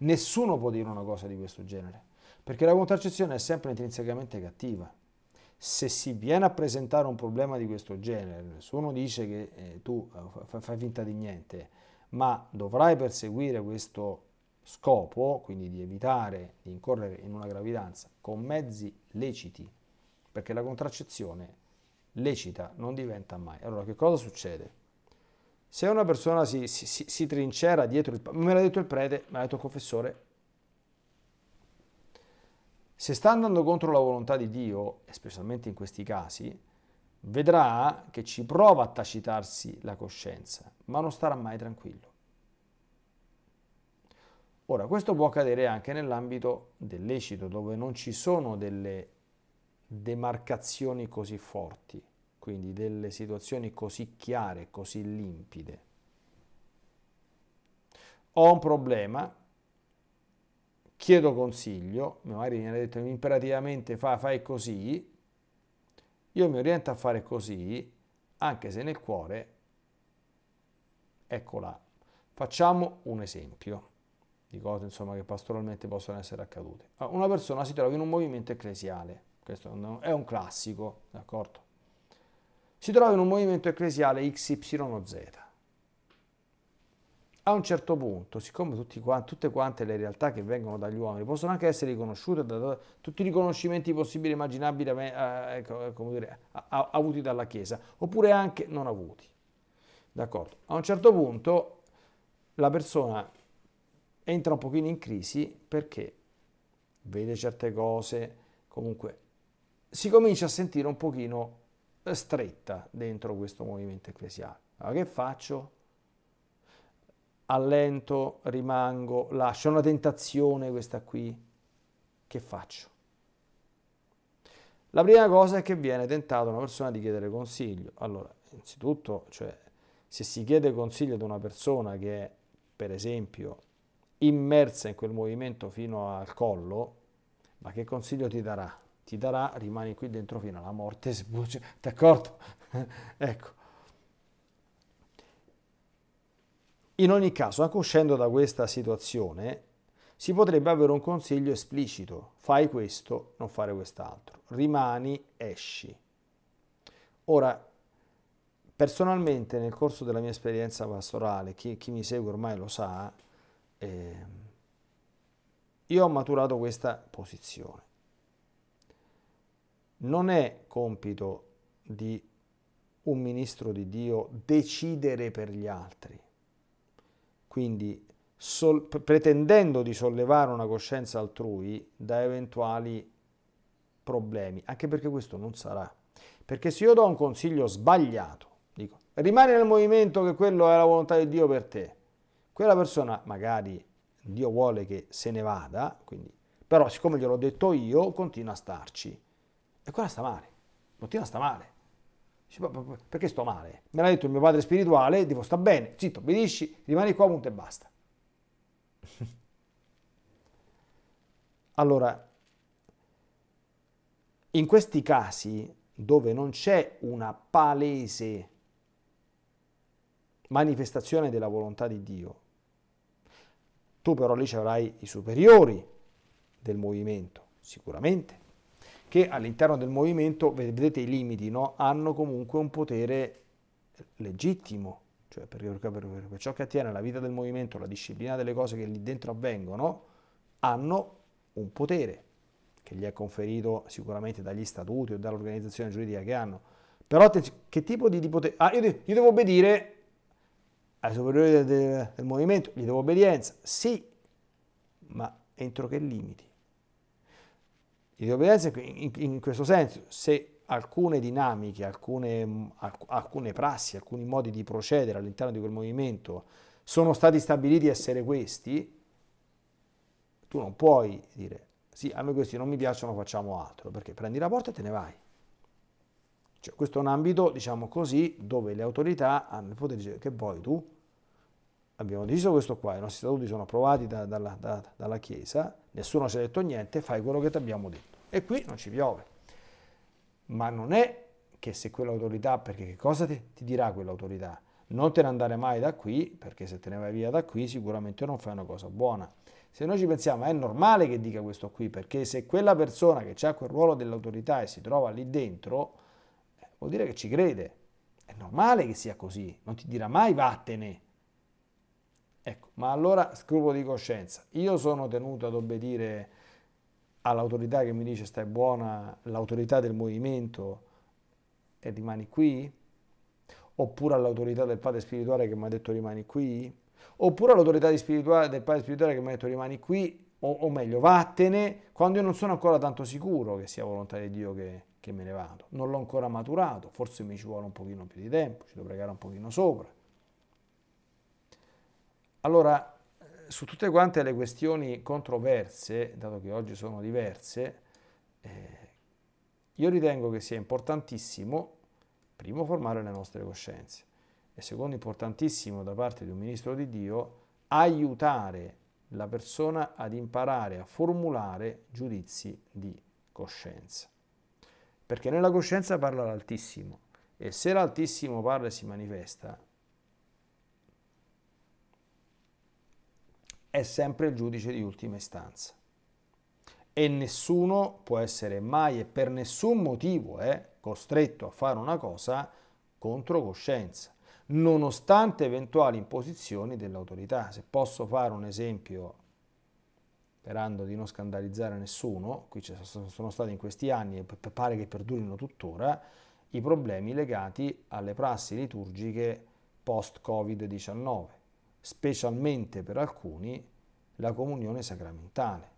Nessuno può dire una cosa di questo genere. Perché la contraccezione è sempre intrinsecamente cattiva. Se si viene a presentare un problema di questo genere, nessuno dice che eh, tu eh, fai finta di niente, ma dovrai perseguire questo scopo, quindi di evitare di incorrere in una gravidanza, con mezzi leciti, perché la contraccezione lecita non diventa mai. Allora che cosa succede? Se una persona si, si, si, si trincera dietro il... me l'ha detto il prete, me l'ha detto il confessore, se sta andando contro la volontà di Dio, specialmente in questi casi, vedrà che ci prova a tacitarsi la coscienza, ma non starà mai tranquillo. Ora, questo può accadere anche nell'ambito del lecito, dove non ci sono delle demarcazioni così forti, quindi delle situazioni così chiare, così limpide. Ho un problema, chiedo consiglio, magari mi viene detto imperativamente fa, fai così, io mi oriento a fare così, anche se nel cuore, eccola, facciamo un esempio di cose insomma, che pastoralmente possono essere accadute. Ah, una persona si trova in un movimento ecclesiale, questo è un classico, d'accordo? Si trova in un movimento ecclesiale XYZ. A un certo punto, siccome quanti, tutte quante le realtà che vengono dagli uomini possono anche essere riconosciute da, tutti i riconoscimenti possibili e immaginabili eh, ecco, eh, dire, a, a, avuti dalla Chiesa, oppure anche non avuti. D'accordo? A un certo punto la persona entra un pochino in crisi perché vede certe cose, comunque si comincia a sentire un pochino stretta dentro questo movimento ecclesiale. Allora che faccio? allento, rimango, lascio, è una tentazione questa qui, che faccio? La prima cosa è che viene tentata una persona di chiedere consiglio. Allora, innanzitutto, cioè, se si chiede consiglio ad una persona che è, per esempio, immersa in quel movimento fino al collo, ma che consiglio ti darà? Ti darà, rimani qui dentro fino alla morte, se... d'accordo? Cioè, ecco, In ogni caso, anche uscendo da questa situazione, si potrebbe avere un consiglio esplicito, fai questo, non fare quest'altro, rimani, esci. Ora, personalmente nel corso della mia esperienza pastorale, chi, chi mi segue ormai lo sa, eh, io ho maturato questa posizione. Non è compito di un ministro di Dio decidere per gli altri, quindi sol, pretendendo di sollevare una coscienza altrui da eventuali problemi, anche perché questo non sarà. Perché se io do un consiglio sbagliato, dico, rimani nel movimento che quello è la volontà di Dio per te, quella persona magari Dio vuole che se ne vada, quindi, però siccome gliel'ho detto io, continua a starci. E quella sta male, continua a sta male perché sto male? Me l'ha detto il mio padre spirituale, devo sta bene, zitto, obbedisci, rimani qua, punto e basta. allora, in questi casi dove non c'è una palese manifestazione della volontà di Dio, tu però lì ci avrai i superiori del movimento, sicuramente che all'interno del movimento, vedete i limiti, no? hanno comunque un potere legittimo, cioè per, per, per, per, ciò che attiene alla vita del movimento, la disciplina delle cose che lì dentro avvengono, hanno un potere che gli è conferito sicuramente dagli statuti o dall'organizzazione giuridica che hanno. Però che tipo di, di potere? Ah, io, io, devo obbedire ai superiori de de del movimento, gli devo obbedienza, sì, ma entro che limiti? di obbedienza in, in, questo senso, se alcune dinamiche, alcune, mm, alc alcune prassi, alcuni modi di procedere all'interno di quel movimento sono stati stabiliti essere questi, tu non puoi dire sì, a me questi non mi piacciono, facciamo altro, perché prendi la porta e te ne vai. Cioè, questo è un ambito, diciamo così, dove le autorità hanno il potere di dire che vuoi tu? Abbiamo deciso questo qua, i nostri statuti sono approvati da, da, da, dalla Chiesa, nessuno ci ha detto niente, fai quello che ti abbiamo detto e qui non ci piove. Ma non è che se quell'autorità, perché che cosa ti, ti dirà quell'autorità? Non te ne andare mai da qui, perché se te ne vai via da qui sicuramente non fai una cosa buona. Se noi ci pensiamo, è normale che dica questo qui, perché se quella persona che ha quel ruolo dell'autorità e si trova lì dentro, eh, vuol dire che ci crede. È normale che sia così, non ti dirà mai vattene. Ecco, ma allora scrupolo di coscienza. Io sono tenuto ad obbedire all'autorità che mi dice stai buona, l'autorità del movimento e rimani qui? Oppure all'autorità del padre spirituale che mi ha detto rimani qui? Oppure all'autorità del padre spirituale che mi ha detto rimani qui? O, o, meglio, vattene quando io non sono ancora tanto sicuro che sia volontà di Dio che, che me ne vado. Non l'ho ancora maturato, forse mi ci vuole un pochino più di tempo, ci devo pregare un pochino sopra. Allora, su tutte quante le questioni controverse, dato che oggi sono diverse, eh, io ritengo che sia importantissimo, primo, formare le nostre coscienze e secondo, importantissimo da parte di un ministro di Dio, aiutare la persona ad imparare a formulare giudizi di coscienza. Perché nella coscienza parla l'Altissimo e se l'Altissimo parla e si manifesta, è sempre il giudice di ultima istanza. E nessuno può essere mai e per nessun motivo è eh, costretto a fare una cosa contro coscienza, nonostante eventuali imposizioni dell'autorità. Se posso fare un esempio, sperando di non scandalizzare nessuno, qui ci sono stati in questi anni e pare che perdurino tuttora, i problemi legati alle prassi liturgiche post-Covid-19 specialmente per alcuni, la comunione sacramentale.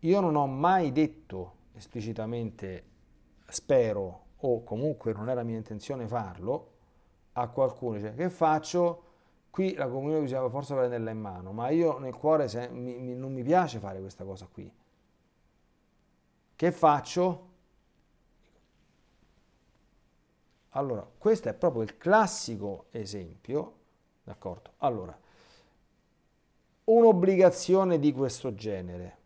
Io non ho mai detto esplicitamente, spero, o comunque non era mia intenzione farlo, a qualcuno, cioè, che faccio? Qui la comunione bisogna forse prenderla in mano, ma io nel cuore se, mi, mi, non mi piace fare questa cosa qui. Che faccio? Allora, questo è proprio il classico esempio D'accordo? Allora, un'obbligazione di questo genere,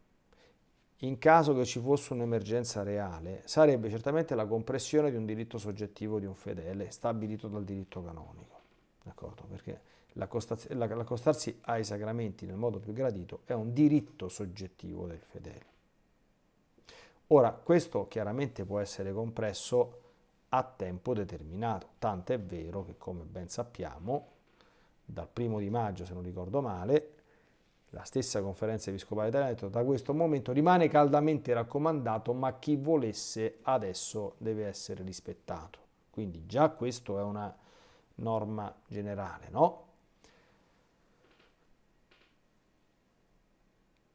in caso che ci fosse un'emergenza reale, sarebbe certamente la compressione di un diritto soggettivo di un fedele stabilito dal diritto canonico. D'accordo? Perché l'accostarsi ai sacramenti nel modo più gradito è un diritto soggettivo del fedele. Ora, questo chiaramente può essere compresso a tempo determinato, tanto è vero che, come ben sappiamo, dal primo di maggio, se non ricordo male, la stessa conferenza episcopale italiana ha detto da questo momento rimane caldamente raccomandato, ma chi volesse adesso deve essere rispettato. Quindi già questo è una norma generale, no?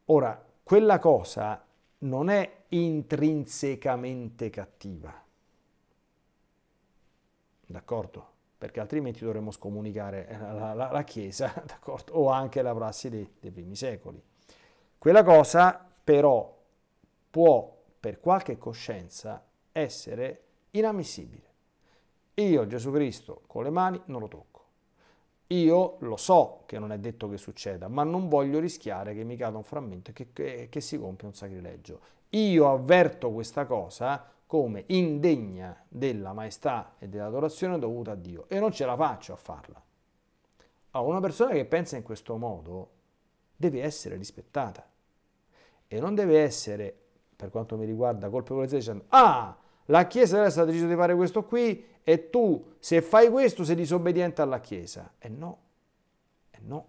Ora, quella cosa non è intrinsecamente cattiva. D'accordo? perché altrimenti dovremmo scomunicare eh, la, la, la Chiesa o anche la prassi dei, dei primi secoli. Quella cosa però può per qualche coscienza essere inammissibile. Io Gesù Cristo con le mani non lo tocco. Io lo so che non è detto che succeda, ma non voglio rischiare che mi cada un frammento e che, che, che si compia un sacrilegio. Io avverto questa cosa come indegna della maestà e dell'adorazione dovuta a Dio e non ce la faccio a farla. Allora, una persona che pensa in questo modo deve essere rispettata e non deve essere, per quanto mi riguarda, colpevolizzata dicendo ah, la Chiesa adesso ha deciso di fare questo qui e tu se fai questo sei disobbediente alla Chiesa. E no, e no,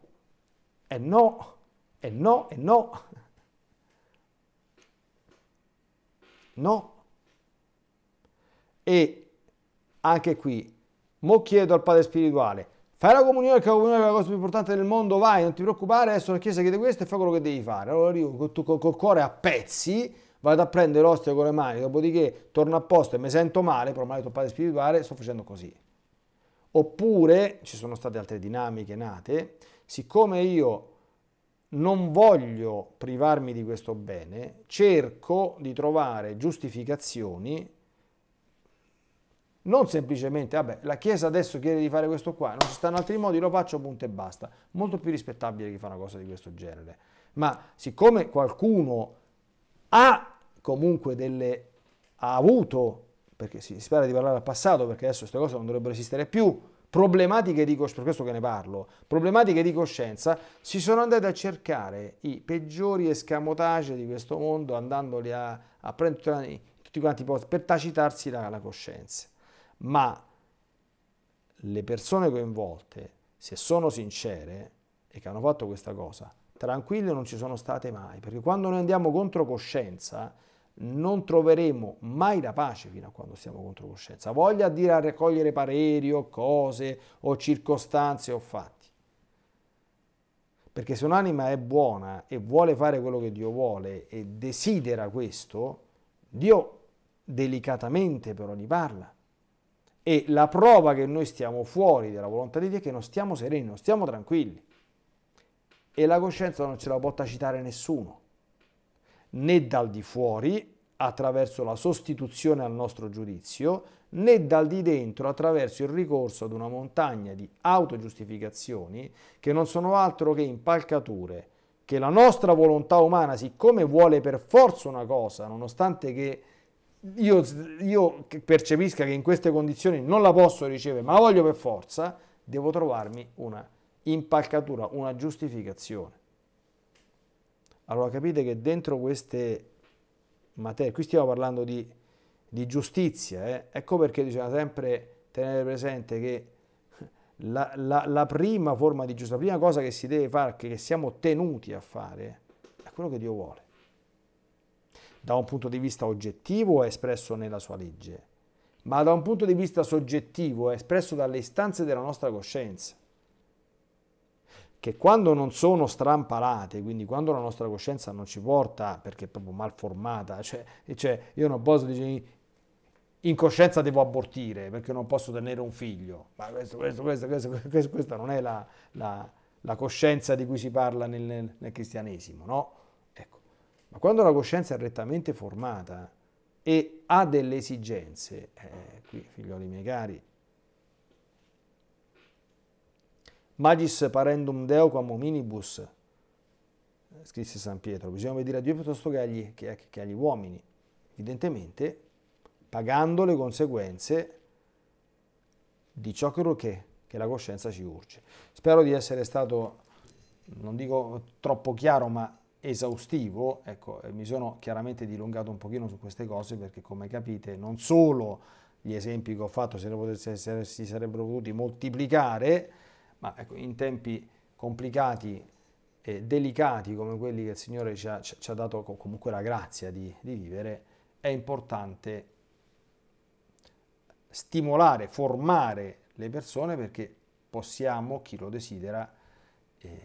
e no, e no, e no. No. E anche qui, mo chiedo al padre spirituale, fai la comunione che la comunione è la cosa più importante del mondo, vai, non ti preoccupare, adesso la chiesa chiede questo e fai quello che devi fare. Allora io col, col, col cuore a pezzi vado a prendere l'ostia con le mani, dopodiché torno a posto e mi sento male, però male il padre spirituale, sto facendo così. Oppure, ci sono state altre dinamiche nate, siccome io non voglio privarmi di questo bene, cerco di trovare giustificazioni non semplicemente, vabbè, la Chiesa adesso chiede di fare questo qua, non ci stanno altri modi, lo faccio punto e basta. Molto più rispettabile chi fa una cosa di questo genere. Ma siccome qualcuno ha comunque delle... ha avuto, perché si spera di parlare al passato, perché adesso queste cose non dovrebbero esistere più, problematiche di coscienza, per questo che ne parlo, problematiche di coscienza, si sono andati a cercare i peggiori escamotage di questo mondo, andandoli a, a prendere tutti quanti i posti, per tacitarsi la, la coscienza ma le persone coinvolte, se sono sincere e che hanno fatto questa cosa, tranquille non ci sono state mai, perché quando noi andiamo contro coscienza non troveremo mai la pace fino a quando siamo contro coscienza, voglia dire a raccogliere pareri o cose o circostanze o fatti. Perché se un'anima è buona e vuole fare quello che Dio vuole e desidera questo, Dio delicatamente però gli parla e la prova che noi stiamo fuori della volontà di Dio è che non stiamo sereni, non stiamo tranquilli. E la coscienza non ce la può tacitare nessuno, né dal di fuori, attraverso la sostituzione al nostro giudizio, né dal di dentro, attraverso il ricorso ad una montagna di autogiustificazioni che non sono altro che impalcature, che la nostra volontà umana, siccome vuole per forza una cosa, nonostante che io, io percepisca che in queste condizioni non la posso ricevere, ma la voglio per forza, devo trovarmi una impalcatura, una giustificazione. Allora capite che dentro queste materie, qui stiamo parlando di, di giustizia, eh? ecco perché bisogna sempre tenere presente che la, la, la, prima forma di giustizia, la prima cosa che si deve fare, che siamo tenuti a fare, è quello che Dio vuole da un punto di vista oggettivo è espresso nella sua legge, ma da un punto di vista soggettivo è espresso dalle istanze della nostra coscienza, che quando non sono strampalate, quindi quando la nostra coscienza non ci porta, perché è proprio malformata, cioè, cioè io non posso dire in coscienza devo abortire perché non posso tenere un figlio, ma questo, questo, questo, questo questa non è la, la, la, coscienza di cui si parla nel, nel cristianesimo, no? Ma quando la coscienza è rettamente formata e ha delle esigenze, eh, qui figlioli miei cari, magis parendum deo quam hominibus, eh, scrisse San Pietro, bisogna vedere a Dio piuttosto che agli, che, che agli uomini, evidentemente pagando le conseguenze di ciò che, che la coscienza ci urge. Spero di essere stato, non dico troppo chiaro, ma esaustivo, ecco, eh, mi sono chiaramente dilungato un pochino su queste cose perché come capite non solo gli esempi che ho fatto si sarebbero potuti moltiplicare, ma ecco, in tempi complicati e delicati come quelli che il Signore ci ha, ci ha dato comunque la grazia di, di vivere, è importante stimolare, formare le persone perché possiamo, chi lo desidera, eh,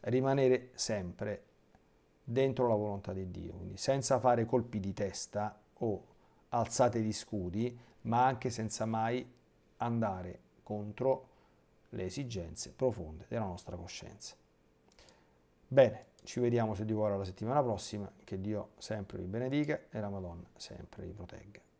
rimanere sempre dentro la volontà di Dio, quindi senza fare colpi di testa o alzate di scudi, ma anche senza mai andare contro le esigenze profonde della nostra coscienza. Bene, ci vediamo se di cuore la settimana prossima, che Dio sempre vi benedica e la Madonna sempre vi protegga.